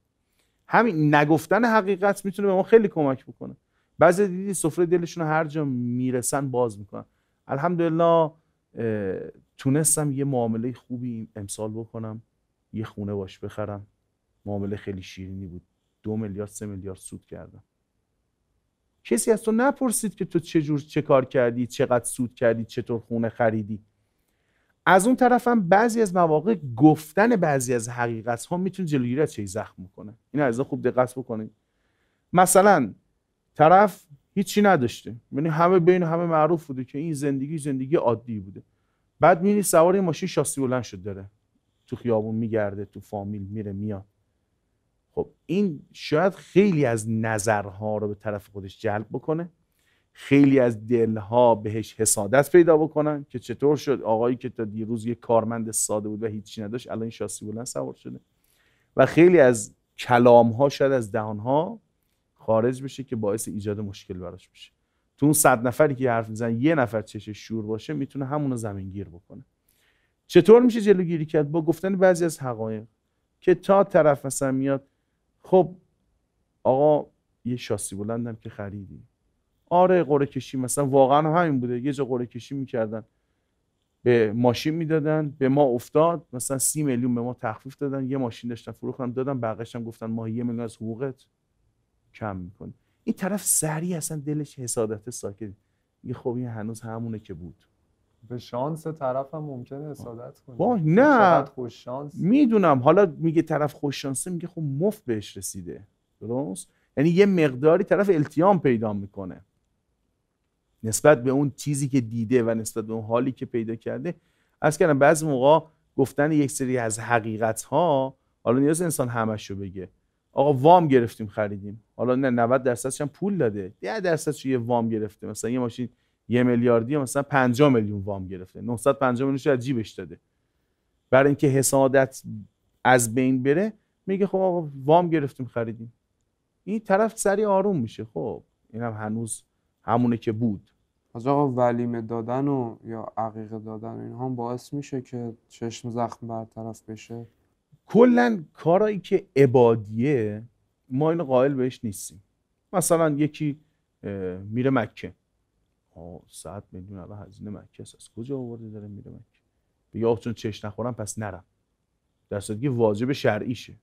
همین نگفتن حقیقت میتونه به ما خیلی کمک بکنه بعضی دیدی سفره دلشون رو هر جا میرسن باز میکنن الحمدلله تونستم یه معامله خوبی امسال بکنم یه خونه باش بخرم معامله خیلی شیرینی بود دو میلیارد سه میلیارد سود کردم کسی از تو نپرسید که تو چه جور چه کار کردی چقدر سود کردی چطور خونه خریدی از اون طرف هم بعضی از مواقع گفتن بعضی از حقیقت ها میتونه جلوگیری از چه زخم میکنه این از خوب دقت بکنید مثلا طرف هیچی نداشته یعنی همه بین همه معروف بوده که این زندگی زندگی عادی بوده بعد می‌بینی سوار این ماشین شاسی بلند شد داره تو خیابون میگرده تو فامیل میره میاد خب این شاید خیلی از نظرها رو به طرف خودش جلب بکنه خیلی از دلها بهش حسادت پیدا بکنن که چطور شد آقایی که تا دیروز یه کارمند ساده بود و هیچی نداشت الان این شاسی بلند سوار شده و خیلی از کلام ها شاید از دهان ها خارج بشه که باعث ایجاد مشکل براش بشه تو اون صد نفری که حرف میزن یه نفر چش شور باشه میتونه زمین گیر بکنه چطور میشه جلوگیری کرد با گفتن بعضی از حقایق که تا طرف مثلا میاد خب آقا یه شاسی بلندم که خریدی آره قره کشی مثلا واقعا همین بوده یه جا قره کشی میکردن به ماشین میدادن به ما افتاد مثلا سی میلیون به ما تخفیف دادن یه ماشین داشتن فروختم دادن بقیش هم گفتن ما یه میلیون از حقوقت کم میکنه این طرف سریع اصلا دلش حسادت ساکت یه خب این هنوز همونه که بود به شانس طرف هم ممکنه حسادت کنه نه خوش شانس میدونم حالا میگه طرف خوش میگه خب مفت بهش رسیده درست یعنی یه مقداری طرف التیام پیدا میکنه نسبت به اون چیزی که دیده و نسبت به اون حالی که پیدا کرده از کردم بعضی موقع گفتن یک سری از حقیقت ها حالا نیاز انسان همش رو بگه آقا وام گرفتیم خریدیم حالا نه 90 درصدش هم پول داده 10 درصدش یه وام گرفته مثلا یه ماشین یه میلیاردی مثلا 50 میلیون وام گرفته 950 میلیونش از جیبش داده برای اینکه حسادت از بین بره میگه خب آقا وام گرفتیم خریدیم این طرف سری آروم میشه خب هم هنوز همونه که بود از آقا ولیمه دادن و یا عقیقه دادن این هم باعث میشه که چشم زخم برطرف بشه کلا کارایی که عبادیه ما اینو قائل بهش نیستیم مثلا یکی میره مکه آه ساعت میلیون الان هزینه مکه است از کجا آورده داره میره مکه بگه آه چون چش نخورم پس نرم در که واجب شرعیشه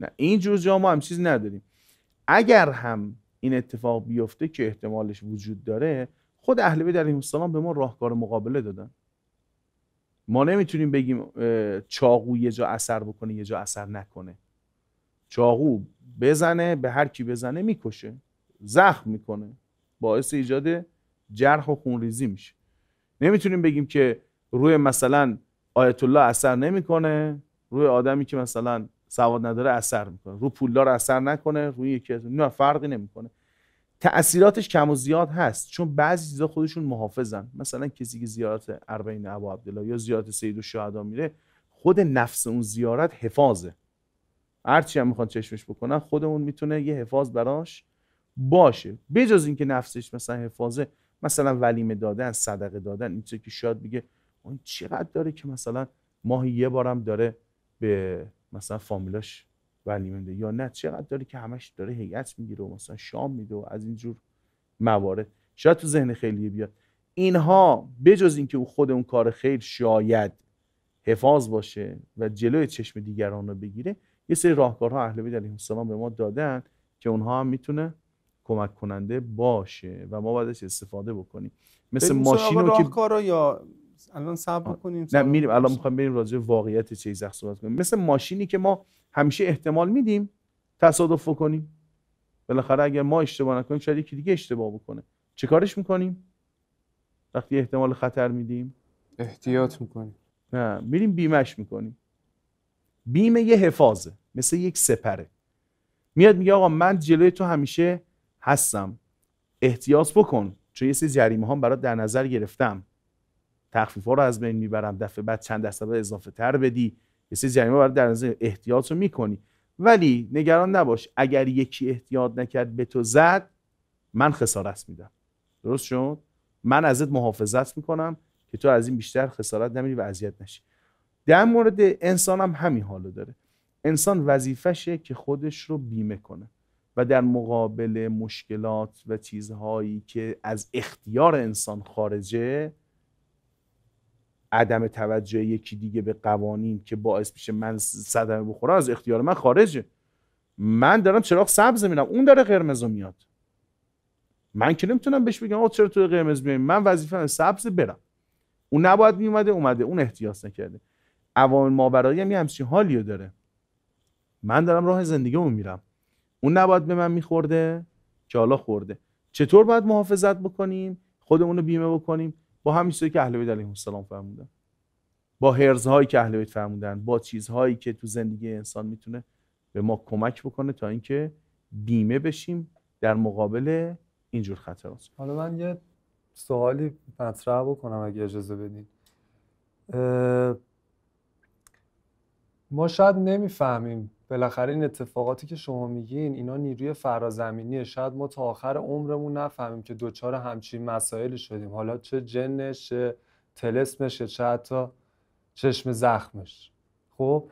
نه این جور جا ما هم چیز نداریم اگر هم این اتفاق بیفته که احتمالش وجود داره خود اهل بیت علیهم السلام به ما راهکار مقابله دادن ما نمیتونیم بگیم چاقو یه جا اثر بکنه یه جا اثر نکنه چاقو بزنه به هر کی بزنه میکشه زخم میکنه باعث ایجاد جرح و خونریزی میشه نمیتونیم بگیم که روی مثلا آیت الله اثر نمیکنه روی آدمی که مثلا سواد نداره اثر میکنه رو پولدار اثر نکنه روی یکی از نه فرقی نمیکنه تأثیراتش کم و زیاد هست چون بعضی چیزا خودشون محافظن مثلا کسی که زیارت اربعین ابو عبدالله یا زیارت سید و میره خود نفس اون زیارت حفاظه هرچی هم میخوان چشمش بکنن خودمون میتونه یه حفاظ براش باشه بجز اینکه نفسش مثلا حفاظه مثلا ولیمه دادن صدقه دادن این که شاید میگه اون چقدر داره که مثلا ماهی یه بارم داره به مثلا فامیلاش ولی میده یا نه چقدر داره که همش داره هیئت میگیره و مثلا شام میده و از اینجور موارد شاید تو ذهن خیلی بیاد اینها بجز اینکه او خود اون کار خیر شاید حفاظ باشه و جلوی چشم دیگران رو بگیره یه سری راهکارها اهل بیت علیهم السلام به ما دادن که اونها هم میتونه کمک کننده باشه و ما بعدش استفاده بکنیم مثل ماشین رو یا الان صبر کنیم نه میریم الان میخوام بریم راجع واقعیت چیز صحبت کنیم مثل ماشینی که ما همیشه احتمال میدیم تصادف بکنیم بالاخره اگر ما اشتباه نکنیم شاید یکی دیگه اشتباه بکنه چه کارش میکنیم وقتی احتمال خطر میدیم احتیاط میکنیم نه میریم بیمش میکنیم بیمه یه حفاظه مثل یک سپره میاد میگه آقا من جلوی تو همیشه هستم احتیاط بکن چون یه سری جریمه ها برات در نظر گرفتم تخفیف ها رو از بین میبرم دفعه بعد چند دسته اضافه تر بدی یه سری جریمه در نظر احتیاط رو میکنی ولی نگران نباش اگر یکی احتیاط نکرد به تو زد من خسارت میدم درست شد من ازت محافظت میکنم که تو از این بیشتر خسارت نمیری و اذیت نشی در مورد انسان هم همین حالو داره انسان وظیفشه که خودش رو بیمه کنه و در مقابل مشکلات و چیزهایی که از اختیار انسان خارجه عدم توجه یکی دیگه به قوانین که باعث میشه من صدمه بخورم از اختیار من خارجه من دارم چراغ سبز میرم اون داره قرمز میاد من که نمیتونم بهش بگم آقا چرا تو قرمز میای من وظیفه سبز برم اون نباید میومده اومده اون احتیاط نکرده عوامل ماورایی هم یه همچین حالیو داره من دارم راه زندگیمو میرم اون نباید به من میخورده که حالا خورده چطور باید محافظت بکنیم خودمون رو بیمه بکنیم با همین چیزی که اهل بیت علیهم السلام فرمودن با هرزهایی که اهل بیت فرمودن با چیزهایی که تو زندگی انسان میتونه به ما کمک بکنه تا اینکه بیمه بشیم در مقابل اینجور خطرات حالا من یه سوالی مطرح بکنم اگه اجازه بدین ما شاید نمیفهمیم بالاخره این اتفاقاتی که شما میگین اینا نیروی فرازمینیه شاید ما تا آخر عمرمون نفهمیم که دوچار همچین مسائلی شدیم حالا چه جنش چه تلسمشه چه حتی چشم زخمش خب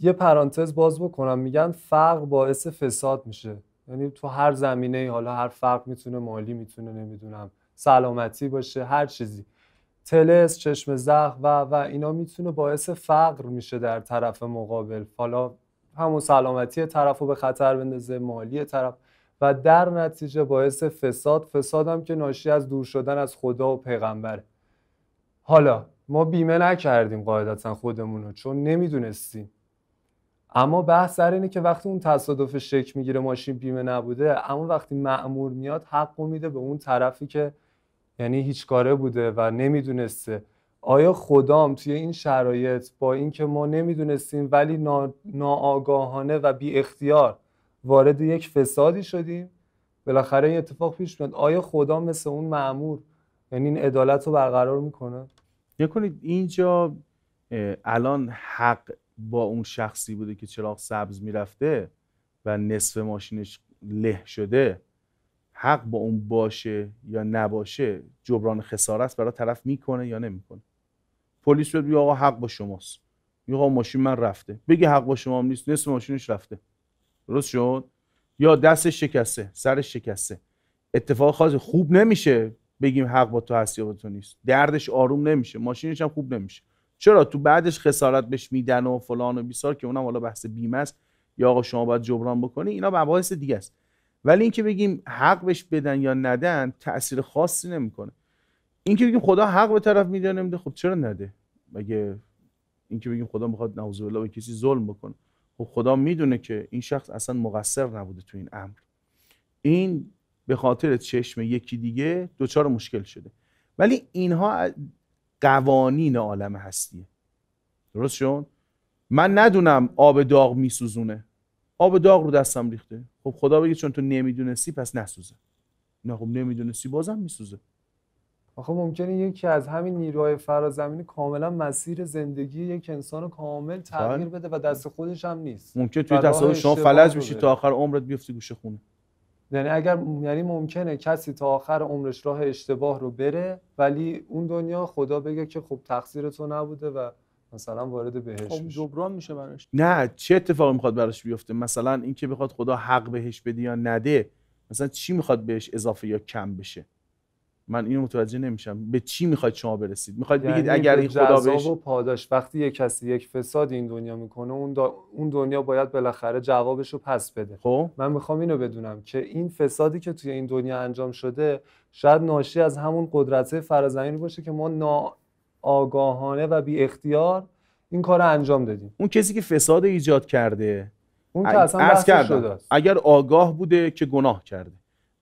یه پرانتز باز بکنم میگن فقر باعث فساد میشه یعنی تو هر زمینه ای حالا هر فرق میتونه مالی میتونه نمیدونم سلامتی باشه هر چیزی تلس چشم زخم و و اینا میتونه باعث فقر میشه در طرف مقابل حالا همون سلامتی طرف رو به خطر بندازه مالی طرف و در نتیجه باعث فساد فساد هم که ناشی از دور شدن از خدا و پیغمبره حالا ما بیمه نکردیم قاعدتا خودمون رو چون نمیدونستیم اما بحث سر اینه که وقتی اون تصادف شک میگیره ماشین بیمه نبوده اما وقتی معمور میاد حق میده به اون طرفی که یعنی هیچ کاره بوده و نمیدونسته آیا خدام توی این شرایط با اینکه ما نمیدونستیم ولی ناآگاهانه و بی اختیار وارد یک فسادی شدیم بالاخره این اتفاق پیش میاد آیا خدا مثل اون معمور یعنی این عدالت رو برقرار میکنه یک کنید اینجا الان حق با اون شخصی بوده که چراغ سبز میرفته و نصف ماشینش له شده حق با اون باشه یا نباشه جبران خسارت برای طرف میکنه یا نمیکنه پلیس بهت آقا حق با شماست میگه آقا ماشین من رفته بگه حق با شما هم نیست نصف ماشینش رفته درست شد یا دستش شکسته سرش شکسته اتفاق خاص خوب نمیشه بگیم حق با تو هست یا با تو نیست دردش آروم نمیشه ماشینش هم خوب نمیشه چرا تو بعدش خسارت بهش میدن و فلان و بیسار که اونم حالا بحث بیمه است یا آقا شما باید جبران بکنی اینا مباحث دیگه است ولی اینکه بگیم حق بهش بدن یا ندن تاثیر خاصی نمیکنه اینکه بگیم خدا حق به طرف میده نمیده خب چرا نده مگه اینکه بگیم خدا میخواد نعوذ بالله به کسی ظلم بکنه خب خدا میدونه که این شخص اصلا مقصر نبوده تو این امر این به خاطر چشم یکی دیگه دوچار مشکل شده ولی اینها قوانین عالم هستیه درست شد من ندونم آب داغ میسوزونه آب داغ رو دستم ریخته خب خدا بگه چون تو نمیدونستی پس نسوزه نه خب نمیدونستی بازم میسوزه آخه ممکنه یکی از همین نیروهای فرازمینی کاملا مسیر زندگی یک انسان کامل تغییر بله. بده و دست خودش هم نیست ممکن توی تصادف شما فلج بشی تا آخر عمرت بیفتی گوشه خونه یعنی اگر یعنی ممکنه کسی تا آخر عمرش راه اشتباه رو بره ولی اون دنیا خدا بگه که خب تقصیر تو نبوده و مثلا وارد بهش خب جبران میشه براش نه چه اتفاقی میخواد براش بیفته مثلا اینکه بخواد خدا حق بهش بده یا نده مثلا چی میخواد بهش اضافه یا کم بشه من اینو متوجه نمیشم به چی میخواید شما برسید میخواید یعنی بگید اگر این خدا بهش و پاداش وقتی یک کسی یک فساد این دنیا میکنه اون, اون دنیا باید بالاخره جوابش رو پس بده خب من میخوام اینو بدونم که این فسادی که توی این دنیا انجام شده شاید ناشی از همون قدرت فرازمینی باشه که ما آگاهانه و بی اختیار این کار رو انجام دادیم اون کسی که فساد ایجاد کرده اون که اصلا اگر آگاه بوده که گناه کرده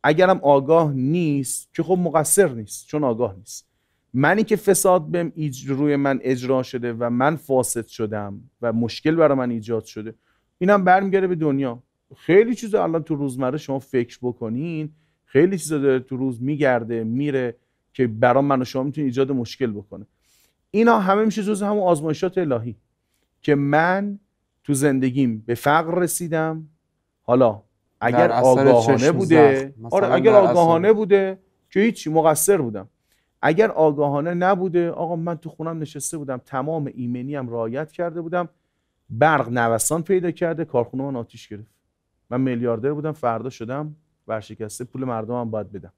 اگرم آگاه نیست که خب مقصر نیست چون آگاه نیست منی که فساد بهم روی من اجرا شده و من فاسد شدم و مشکل برای من ایجاد شده اینم برمیگرده به دنیا خیلی چیزا الان تو روزمره شما فکر بکنین خیلی چیزا داره تو روز میگرده میره که برای من و شما میتونه ایجاد مشکل بکنه اینا همه میشه جز همون آزمایشات الهی که من تو زندگیم به فقر رسیدم حالا اگر آگاهانه بوده آره اگر آگاهانه بوده که هیچی مقصر بودم اگر آگاهانه نبوده آقا من تو خونم نشسته بودم تمام ایمنی هم رعایت کرده بودم برق نوسان پیدا کرده کارخونه من آتیش گرفت من میلیاردر بودم فردا شدم ورشکسته پول مردمم باید بدم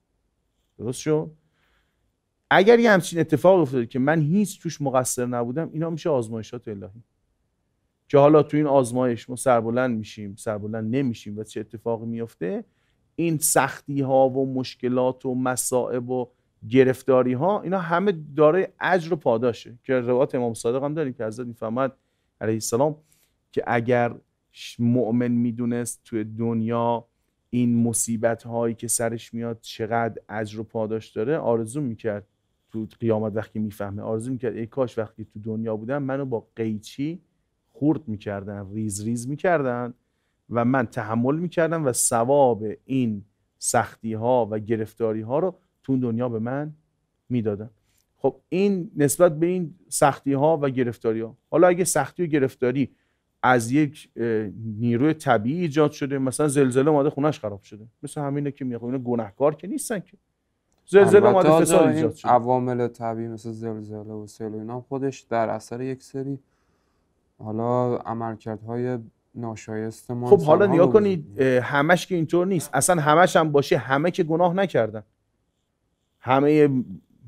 درست شد اگر یه همچین اتفاق افتاده که من هیچ توش مقصر نبودم اینا میشه آزمایشات الهی که حالا تو این آزمایش ما سربلند میشیم سربلند نمیشیم و چه اتفاقی میفته این سختی ها و مشکلات و مصائب و گرفتاری ها اینا همه دارای اجر و پاداشه که روایت امام صادق هم داریم که حضرت میفهمد علیه السلام که اگر مؤمن میدونست تو دنیا این مصیبت هایی که سرش میاد چقدر اجر و پاداش داره آرزو میکرد تو قیامت وقتی میفهمه آرزو میکرد ای کاش وقتی تو دنیا بودم منو با قیچی خورد میکردن ریز ریز میکردن و من تحمل میکردم و ثواب این سختی ها و گرفتاری ها رو تو دنیا به من میدادن خب این نسبت به این سختی ها و گرفتاری ها حالا اگه سختی و گرفتاری از یک نیروی طبیعی ایجاد شده مثلا زلزله ماده خونش خراب شده مثل همینه که میگه خب اینا گناهکار که نیستن که زلزله ماده فساد ایجاد شده عوامل طبیعی مثل زلزله و سیل خودش در اثر یک سری حالا های ناشایست ما خب حالا نیا کنید همش که اینطور نیست اصلا همش هم باشه همه که گناه نکردن همه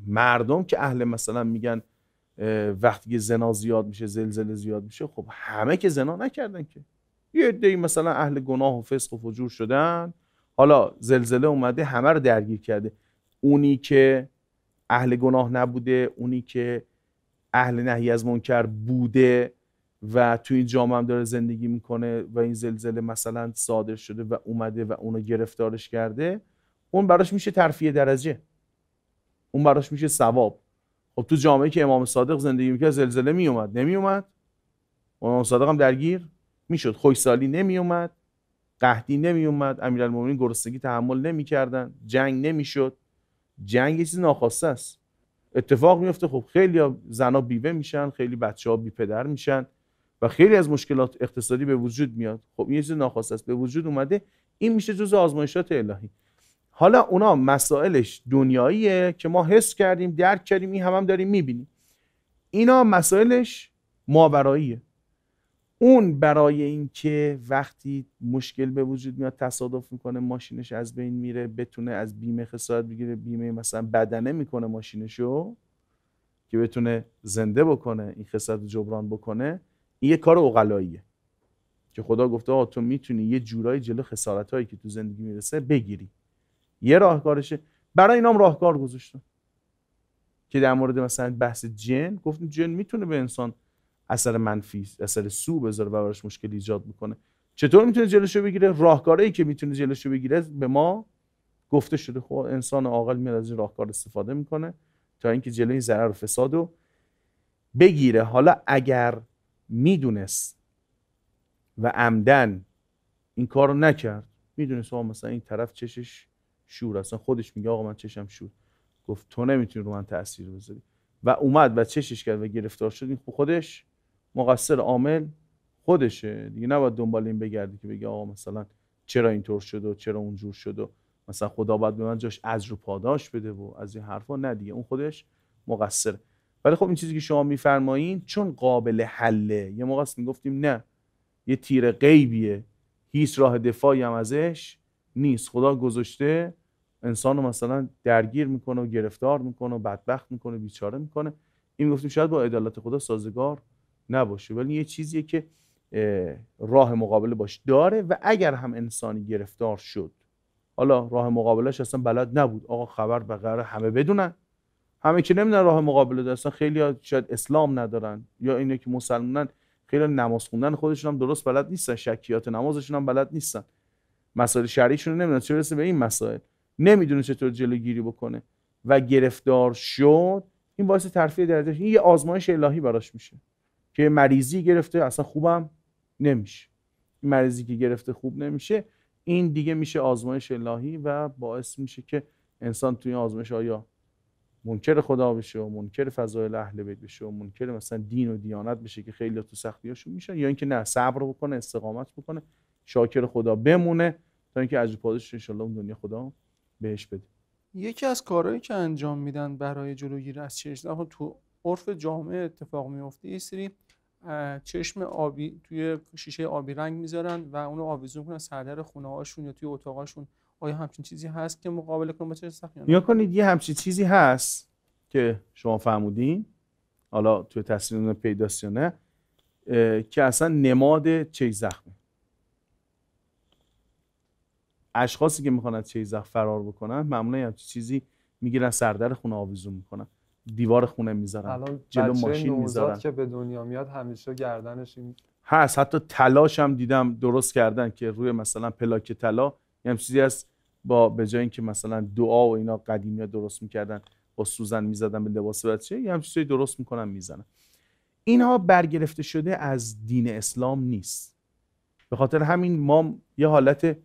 مردم که اهل مثلا میگن وقتی زنا زیاد میشه زلزله زیاد میشه خب همه که زنا نکردن که یه عده مثلا اهل گناه و فسق و فجور شدن حالا زلزله اومده همه رو درگیر کرده اونی که اهل گناه نبوده اونی که اهل نهی از منکر بوده و تو این جامعه هم داره زندگی میکنه و این زلزله مثلا صادر شده و اومده و اونو گرفتارش کرده اون براش میشه ترفیه درجه اون براش میشه ثواب خب تو جامعه که امام صادق زندگی میکرد زلزله میومد نمیومد امام صادق هم درگیر میشد خوشسالی نمیومد قحطی نمیومد امیرالمومنین گرسنگی تحمل نمیکردن جنگ نمیشد جنگ یه چیز ناخواسته است اتفاق میفته خب خیلی زنا بیوه میشن خیلی بچه ها بی پدر میشن و خیلی از مشکلات اقتصادی به وجود میاد خب یه چیز ناخواسته است به وجود اومده این میشه جزء آزمایشات الهی حالا اونا مسائلش دنیاییه که ما حس کردیم درک کردیم این هم, هم داریم میبینیم اینا مسائلش ماوراییه اون برای اینکه وقتی مشکل به وجود میاد تصادف میکنه ماشینش از بین میره بتونه از بیمه خسارت بگیره بیمه مثلا بدنه میکنه ماشینشو که بتونه زنده بکنه این خسارت جبران بکنه این یه کار اوقلاییه که خدا گفته آقا تو میتونی یه جورایی جلو خسارت هایی که تو زندگی میرسه بگیری یه راهکارشه برای اینام راهکار گذاشتن که در مورد مثلا بحث جن گفتیم جن میتونه به انسان اثر منفی اثر سو بذاره و براش مشکل ایجاد میکنه چطور میتونه جلوشو بگیره راهکاری که میتونه جلوشو بگیره به ما گفته شده خب انسان عاقل میاد از این راهکار استفاده میکنه تا اینکه جلوی ضرر و بگیره حالا اگر میدونست و عمدن این کار رو نکرد میدونست آقا مثلا این طرف چشش شور اصلا خودش میگه آقا من چشم شور گفت تو نمیتونی رو من تاثیر بذاری و اومد و چشش کرد و گرفتار شد این خودش مقصر عامل خودشه دیگه نباید دنبال این بگردی که بگه آقا مثلا چرا اینطور شد و چرا اونجور شد و مثلا خدا باید به من جاش از رو پاداش بده و از این حرفا نه دیگه اون خودش مقصر ولی خب این چیزی که شما میفرمایین چون قابل حله یه موقع میگفتیم نه یه تیر غیبیه هیچ راه دفاعی هم ازش نیست خدا گذاشته انسان رو مثلا درگیر میکنه و گرفتار میکنه و بدبخت میکنه و بیچاره میکنه این گفتیم شاید با عدالت خدا سازگار نباشه ولی یه چیزیه که راه مقابله باش داره و اگر هم انسانی گرفتار شد حالا راه مقابلش اصلا بلد نبود آقا خبر به قرار همه بدونن همه که نمیدونن راه مقابله ده خیلی شاید اسلام ندارن یا اینه که مسلمانن خیلی نماز خوندن خودشون هم درست بلد نیستن شکیات نمازشون هم بلد نیستن مسائل شرعیشون نمیدونن چه برسه به این مسائل نمیدونه چطور جلوگیری بکنه و گرفتار شد این باعث ترفیع درجهش این یه آزمایش الهی براش میشه که مریضی گرفته اصلا خوبم نمیشه این مریضی که گرفته خوب نمیشه این دیگه میشه آزمایش الهی و باعث میشه که انسان توی آزمایش آیا منکر خدا بشه و منکر فضایل اهل بیت بشه و منکر مثلا دین و دیانت بشه که خیلی تو سختیاشون میشن یا اینکه نه صبر بکنه استقامت بکنه شاکر خدا بمونه تا اینکه از پادش انشالله اون دنیا خدا بهش بده یکی از کارهایی که انجام میدن برای جلوگیری از چشم تو عرف جامعه اتفاق میفته یه سری چشم آبی توی شیشه آبی رنگ میذارن و اونو آویزون کنن سردر خونه هاشون یا توی اتاقاشون آیا همچین چیزی هست که مقابله کنیم با چه سختی یا کنید یه همچین چیزی هست که شما فهمودین حالا توی تصمیم پیداست نه که اصلا نماد چه زخمه اشخاصی که میخوان از زخم فرار بکنن معمولا همچین چیزی میگیرن سردر خونه آویزون میکنن دیوار خونه میذارن جلو ماشین میذارن که به دنیا میاد همیشه گردنش این هست حتی تلاش هم دیدم درست کردن که روی مثلا پلاک طلا یعنی چیزی هست با به جای اینکه مثلا دعا و اینا قدیمی درست میکردن با سوزن میزدن به لباس بچه یه همچین چیزی درست میکنن میزنن اینها برگرفته شده از دین اسلام نیست به خاطر همین ما یه حالت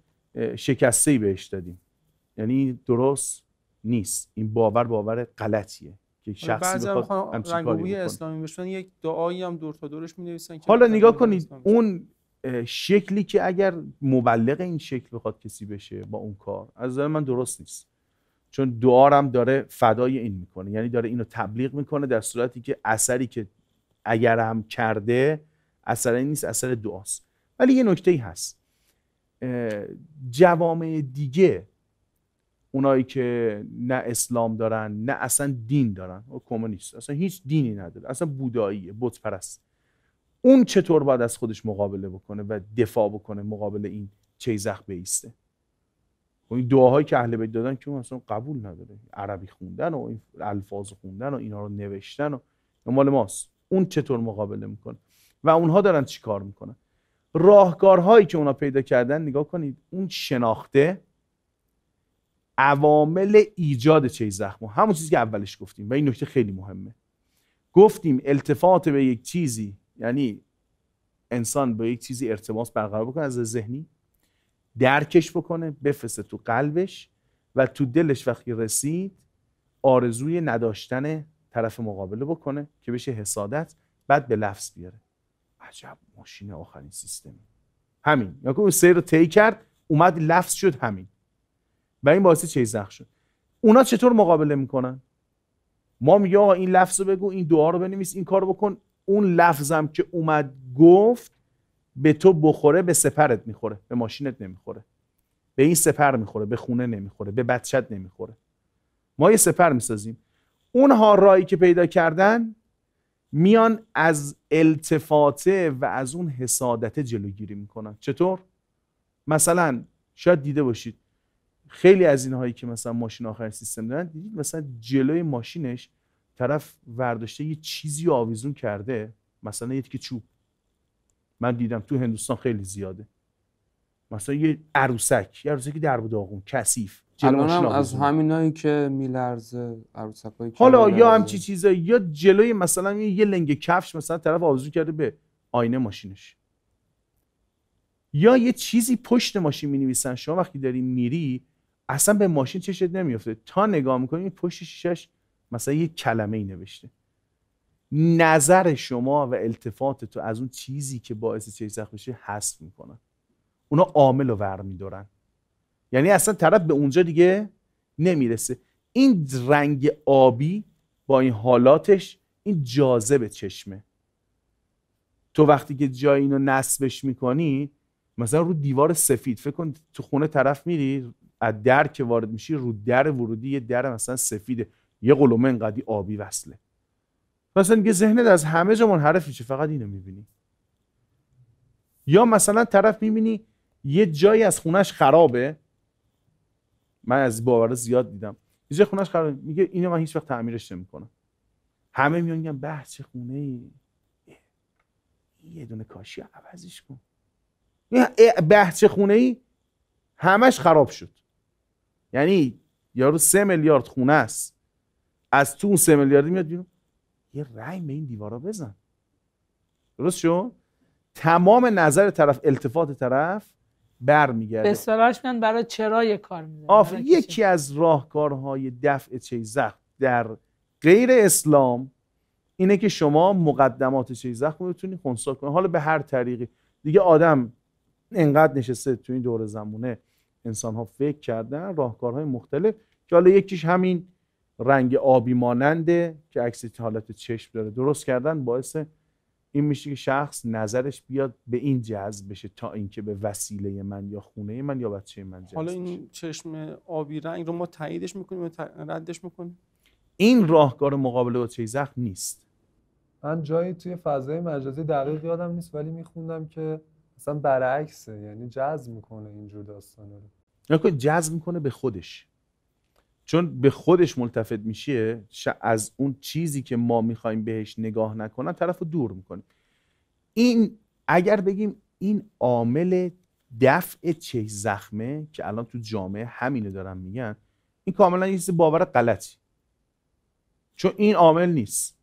شکسته ای بهش دادیم یعنی درست نیست این باور باور غلطیه که شخصی بخواد خب اسلامی یک دعایی هم دور تا دورش می حالا نگاه کنید اون شکلی که اگر مبلغ این شکل بخواد کسی بشه با اون کار از نظر من درست نیست چون دعارم داره فدای این میکنه یعنی داره اینو تبلیغ میکنه در صورتی که اثری که اگر هم کرده اثر نیست اثر دعاست ولی یه نکته ای هست جوامع دیگه اونایی که نه اسلام دارن نه اصلا دین دارن خب، کمونیست اصلا هیچ دینی نداره اصلا بوداییه بت پرست اون چطور باید از خودش مقابله بکنه و دفاع بکنه مقابل این چیزخ بیسته و خب این دعاهایی که اهل بیت دادن که اون اصلا قبول نداره عربی خوندن و این الفاظ خوندن و اینا رو نوشتن و مال ماست اون چطور مقابله میکنه و اونها دارن چیکار میکنن راهکارهایی که اونا پیدا کردن نگاه کنید اون شناخته عوامل ایجاد چیز زخم همون چیزی که اولش گفتیم و این نکته خیلی مهمه گفتیم التفات به یک چیزی یعنی انسان با یک چیزی ارتباط برقرار بکنه از ذهنی درکش بکنه بفرسته تو قلبش و تو دلش وقتی رسید آرزوی نداشتن طرف مقابل بکنه که بشه حسادت بعد به لفظ بیاره عجب ماشین آخرین سیستمی همین یا یعنی که اون سیر رو طی کرد اومد لفظ شد همین و این باعث چیز زخ شد اونا چطور مقابله میکنن ما میگه آقا این لفظ رو بگو این دعا رو بنویس این کار بکن اون لفظم که اومد گفت به تو بخوره به سپرت میخوره به ماشینت نمیخوره به این سپر میخوره به خونه نمیخوره به بچت نمیخوره ما یه سپر میسازیم اونها رایی که پیدا کردن میان از التفاته و از اون حسادت جلوگیری میکنن چطور مثلا شاید دیده باشید خیلی از اینهایی که مثلا ماشین آخر سیستم دارن دیدید مثلا جلوی ماشینش طرف ورداشته یه چیزی آویزون کرده مثلا یه که چوب من دیدم تو هندوستان خیلی زیاده مثلا یه عروسک یه عروسک در آقون کثیف الان هم از همینایی که میلرزه که حالا یا همچی چیزه یا جلوی مثلا یه لنگ کفش مثلا طرف آویزون کرده به آینه ماشینش یا یه چیزی پشت ماشین می نویسن شما وقتی داری میری اصلا به ماشین چشت نمیفته تا نگاه میکنی پشت شش مثلا یک کلمه ای نوشته نظر شما و التفات تو از اون چیزی که باعث چه زخم بشه حذف میکنن اونا عامل و ور میدارن یعنی اصلا طرف به اونجا دیگه نمیرسه این رنگ آبی با این حالاتش این جاذب چشمه تو وقتی که جای اینو نصبش میکنی مثلا رو دیوار سفید فکر کن تو خونه طرف میری از در که وارد میشی رو در ورودی یه در مثلا سفیده یه قلومه انقدی آبی وصله مثلا یه ذهنت از همه جا منحرف میشه فقط اینو میبینی یا مثلا طرف میبینی یه جایی از خونش خرابه من از باور زیاد دیدم یه جای خونش خرابه میگه اینو من هیچ وقت تعمیرش نمیکنم همه میان میگن به خونه یه دونه کاشی عوضش کن به چه خونه ای همش خراب شد یعنی یارو سه میلیارد خونه است از تو اون سه میلیاردی میاد بیرون یه رای به این دیوارا بزن درست شد تمام نظر طرف التفات طرف برمیگرده به اصطلاحش من برای یه کار آفر یکی از راهکارهای دفع زخم در غیر اسلام اینه که شما مقدمات چیزخ رو بتونی خونسا کنی حالا به هر طریقی دیگه آدم انقدر نشسته تو این دور زمونه انسان ها فکر کردن راهکارهای مختلف که حالا یکیش همین رنگ آبی ماننده که عکس حالت چشم داره درست کردن باعث این میشه که شخص نظرش بیاد به این جذب بشه تا اینکه به وسیله من یا خونه من یا بچه من جذب حالا این چشم آبی رنگ رو ما تاییدش میکنیم و ردش میکنیم این راهکار مقابله با چه زخم نیست من جایی توی فضای مجازی دقیق یادم نیست ولی میخوندم که اصلا برعکسه یعنی جذب میکنه اینجور داستانه رو خب، جذب میکنه به خودش چون به خودش ملتفت میشه از اون چیزی که ما میخوایم بهش نگاه نکنن طرف رو دور میکنیم این اگر بگیم این عامل دفع چه زخمه که الان تو جامعه همینه دارن میگن این کاملا یه باور غلطی چون این عامل نیست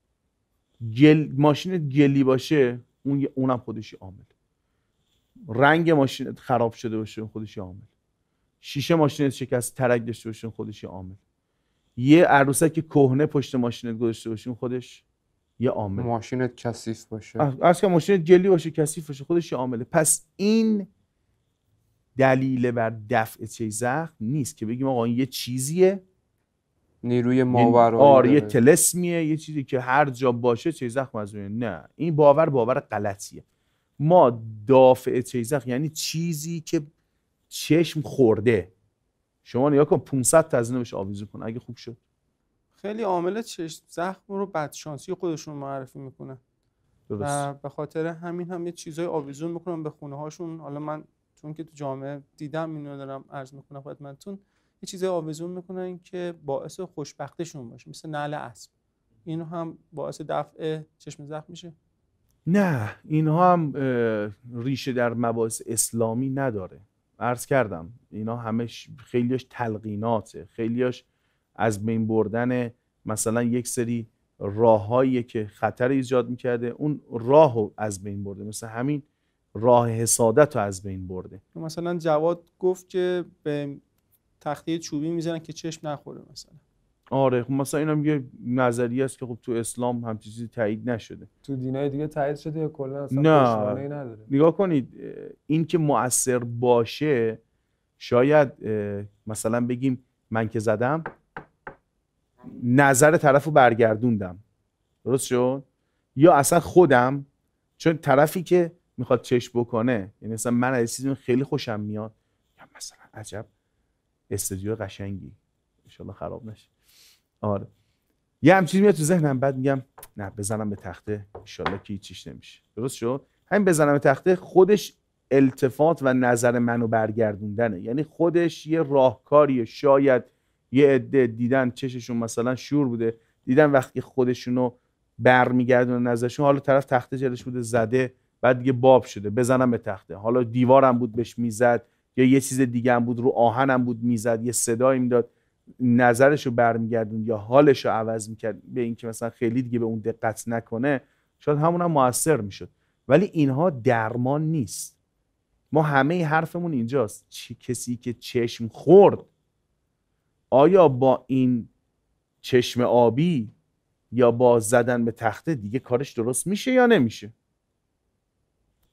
گل... ماشینت گلی باشه اون اونم خودش عامل رنگ ماشینت خراب شده باشه خودش عامل شیشه ماشینت شکست ترک داشته باشین خودش یه عامل یه عروسک کهنه پشت ماشینت گذاشته باشین خودش یه عامل ماشینت کثیف باشه که ماشینت گلی باشه کثیف باشه خودش یه عامله پس این دلیل بر دفع چه زخم نیست که بگیم آقا این یه چیزیه نیروی یعنی ماورایی آره یه تلسمیه یه چیزی که هر جا باشه چه زخم نه این باور باور غلطیه ما دافع چه یعنی چیزی که چشم خورده شما نیا کن 500 تا از بهش آویزون کن اگه خوب شد خیلی عامل چشم زخم رو بدشانسی خودشون معرفی میکنه و به خاطر همین هم یه چیزای آویزون میکنم به خونه هاشون حالا من چون که تو جامعه دیدم اینو دارم عرض میکنم خدمتتون یه چیزای آویزون میکنن که باعث خوشبختشون باشه مثل نعل اسب اینو هم باعث دفع چشم زخم میشه نه اینها هم ریشه در مباحث اسلامی نداره عرض کردم اینا همه خیلیش تلقیناته خیلیش از بین بردن مثلا یک سری راههایی که خطر ایجاد میکرده اون راه رو از بین برده مثل همین راه حسادت رو از بین برده مثلا جواد گفت که به تخته چوبی میزنن که چشم نخوره مثلا آره خب مثلا اینم یه نظریه است که خب تو اسلام هم چیزی تایید نشده تو دینای دیگه تایید شده یا کلا اصلا نه. نداره نگاه کنید این که مؤثر باشه شاید مثلا بگیم من که زدم نظر طرف رو برگردوندم درست شد یا اصلا خودم چون طرفی که میخواد چش بکنه یعنی مثلا من از چیزی خیلی خوشم میاد یا مثلا عجب استودیو قشنگی انشالله خراب نشه آره یه همچین میاد تو ذهنم بعد میگم نه بزنم به تخته ان که هیچیش نمیشه درست شو همین بزنم به تخته خودش التفات و نظر منو برگردوندنه یعنی خودش یه راهکاری شاید یه عده دیدن چششون مثلا شور بوده دیدن وقتی خودشونو برمیگردون نظرشون حالا طرف تخته جلش بوده زده بعد دیگه باب شده بزنم به تخته حالا دیوارم بود بهش میزد یا یه چیز دیگه بود رو آهنم بود میزد یه صدایی میداد نظرش رو برمیگردون یا حالش رو عوض میکرد به اینکه مثلا خیلی دیگه به اون دقت نکنه شاید همون هم موثر میشد ولی اینها درمان نیست ما همه حرفمون اینجاست چی کسی که چشم خورد آیا با این چشم آبی یا با زدن به تخته دیگه کارش درست میشه یا نمیشه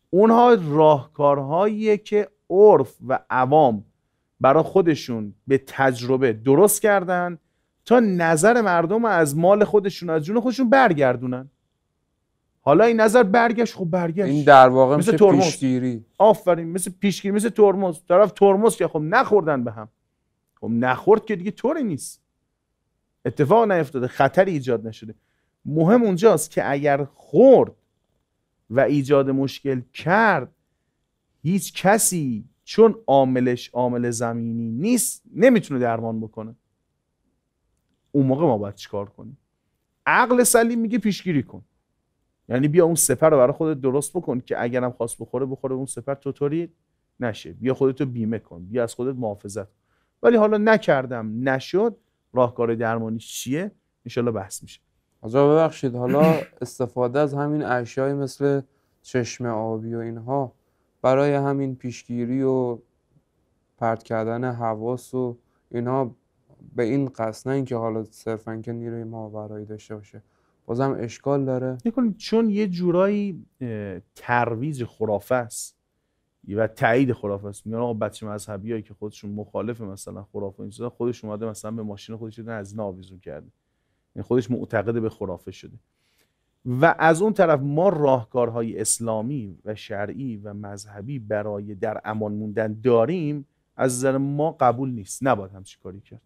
اونها راهکارهایی که عرف و عوام برای خودشون به تجربه درست کردن تا نظر مردم از مال خودشون از جون خودشون برگردونن حالا این نظر برگشت خب برگشت این در واقع مثل ترمز پیشگیری آفرین مثل پیشگیری مثل ترمز طرف ترمز که خب نخوردن به هم خب نخورد که دیگه طوری نیست اتفاق نیفتاده خطری ایجاد نشده مهم اونجاست که اگر خورد و ایجاد مشکل کرد هیچ کسی چون عاملش عامل زمینی نیست نمیتونه درمان بکنه اون موقع ما باید چیکار کنیم عقل سلیم میگه پیشگیری کن یعنی بیا اون سپر رو برای خودت درست بکن که اگرم خواست بخوره بخوره اون سپر توتوری نشه بیا رو بیمه کن بیا از خودت محافظت ولی حالا نکردم نشد راهکار درمانی چیه انشالله بحث میشه آجا ببخشید حالا استفاده از همین اشیای مثل چشم آبی و اینها برای همین پیشگیری و پرت کردن حواس و اینها به این قصد نه اینکه حالا صرفا که نیروی ماورایی داشته باشه بازم اشکال داره نکنید چون یه جورایی ترویج خرافه است و تایید خرافه است میگن آقا بچه هایی که خودشون مخالف مثلا خرافه این چیزا خودش اومده مثلا به ماشین خودش از ناویزون آویزون کرده یعنی خودش معتقد به خرافه شده و از اون طرف ما راهکارهای اسلامی و شرعی و مذهبی برای در امان موندن داریم از نظر ما قبول نیست نباید همچی کاری کرد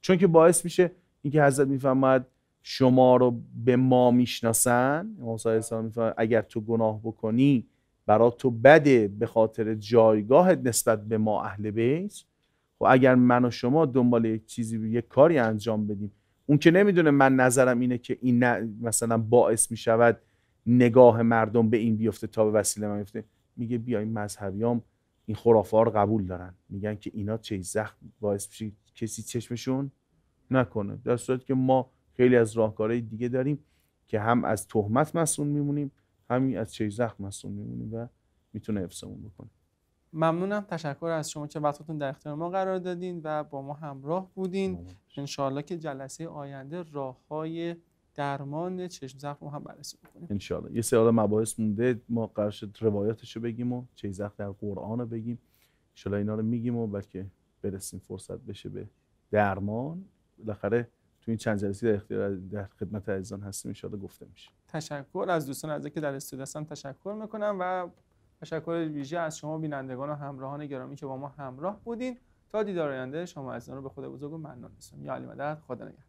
چون که باعث میشه اینکه حضرت میفهمد شما رو به ما میشناسن امام اگر تو گناه بکنی برا تو بده به خاطر جایگاهت نسبت به ما اهل بیت و خب اگر من و شما دنبال یک چیزی یک کاری انجام بدیم اون که نمیدونه من نظرم اینه که این مثلا باعث میشود نگاه مردم به این بیفته تا به وسیله من بیفته میگه بیا این مذهبیام این خرافه رو قبول دارن میگن که اینا چه زخم باعث میشه کسی چشمشون نکنه در صورتی که ما خیلی از راهکارهای دیگه داریم که هم از تهمت مسئول میمونیم همین از چه زخم مسئول میمونیم و میتونه حفظمون بکنه ممنونم تشکر از شما که وقتتون در اختیار ما قرار دادین و با ما همراه بودین انشالله که جلسه آینده راه های درمان چشم زخم رو هم بررسی بکنیم انشالله، یه سیاره مباحث مونده ما قرار شد روایاتش رو بگیم و چه زخم در قرآن رو بگیم انشالله اینا رو میگیم و بلکه برسیم فرصت بشه به درمان بالاخره تو این چند جلسه در اختیار در خدمت عزیزان هستیم ان گفته میشه تشکر از دوستان از که در استودیو هستن تشکر میکنم و تشکر ویژه از شما بینندگان و همراهان گرامی که با ما همراه بودین تا دیدار آینده شما از رو به خود بزرگ و منان هستم یا علی مدد خدا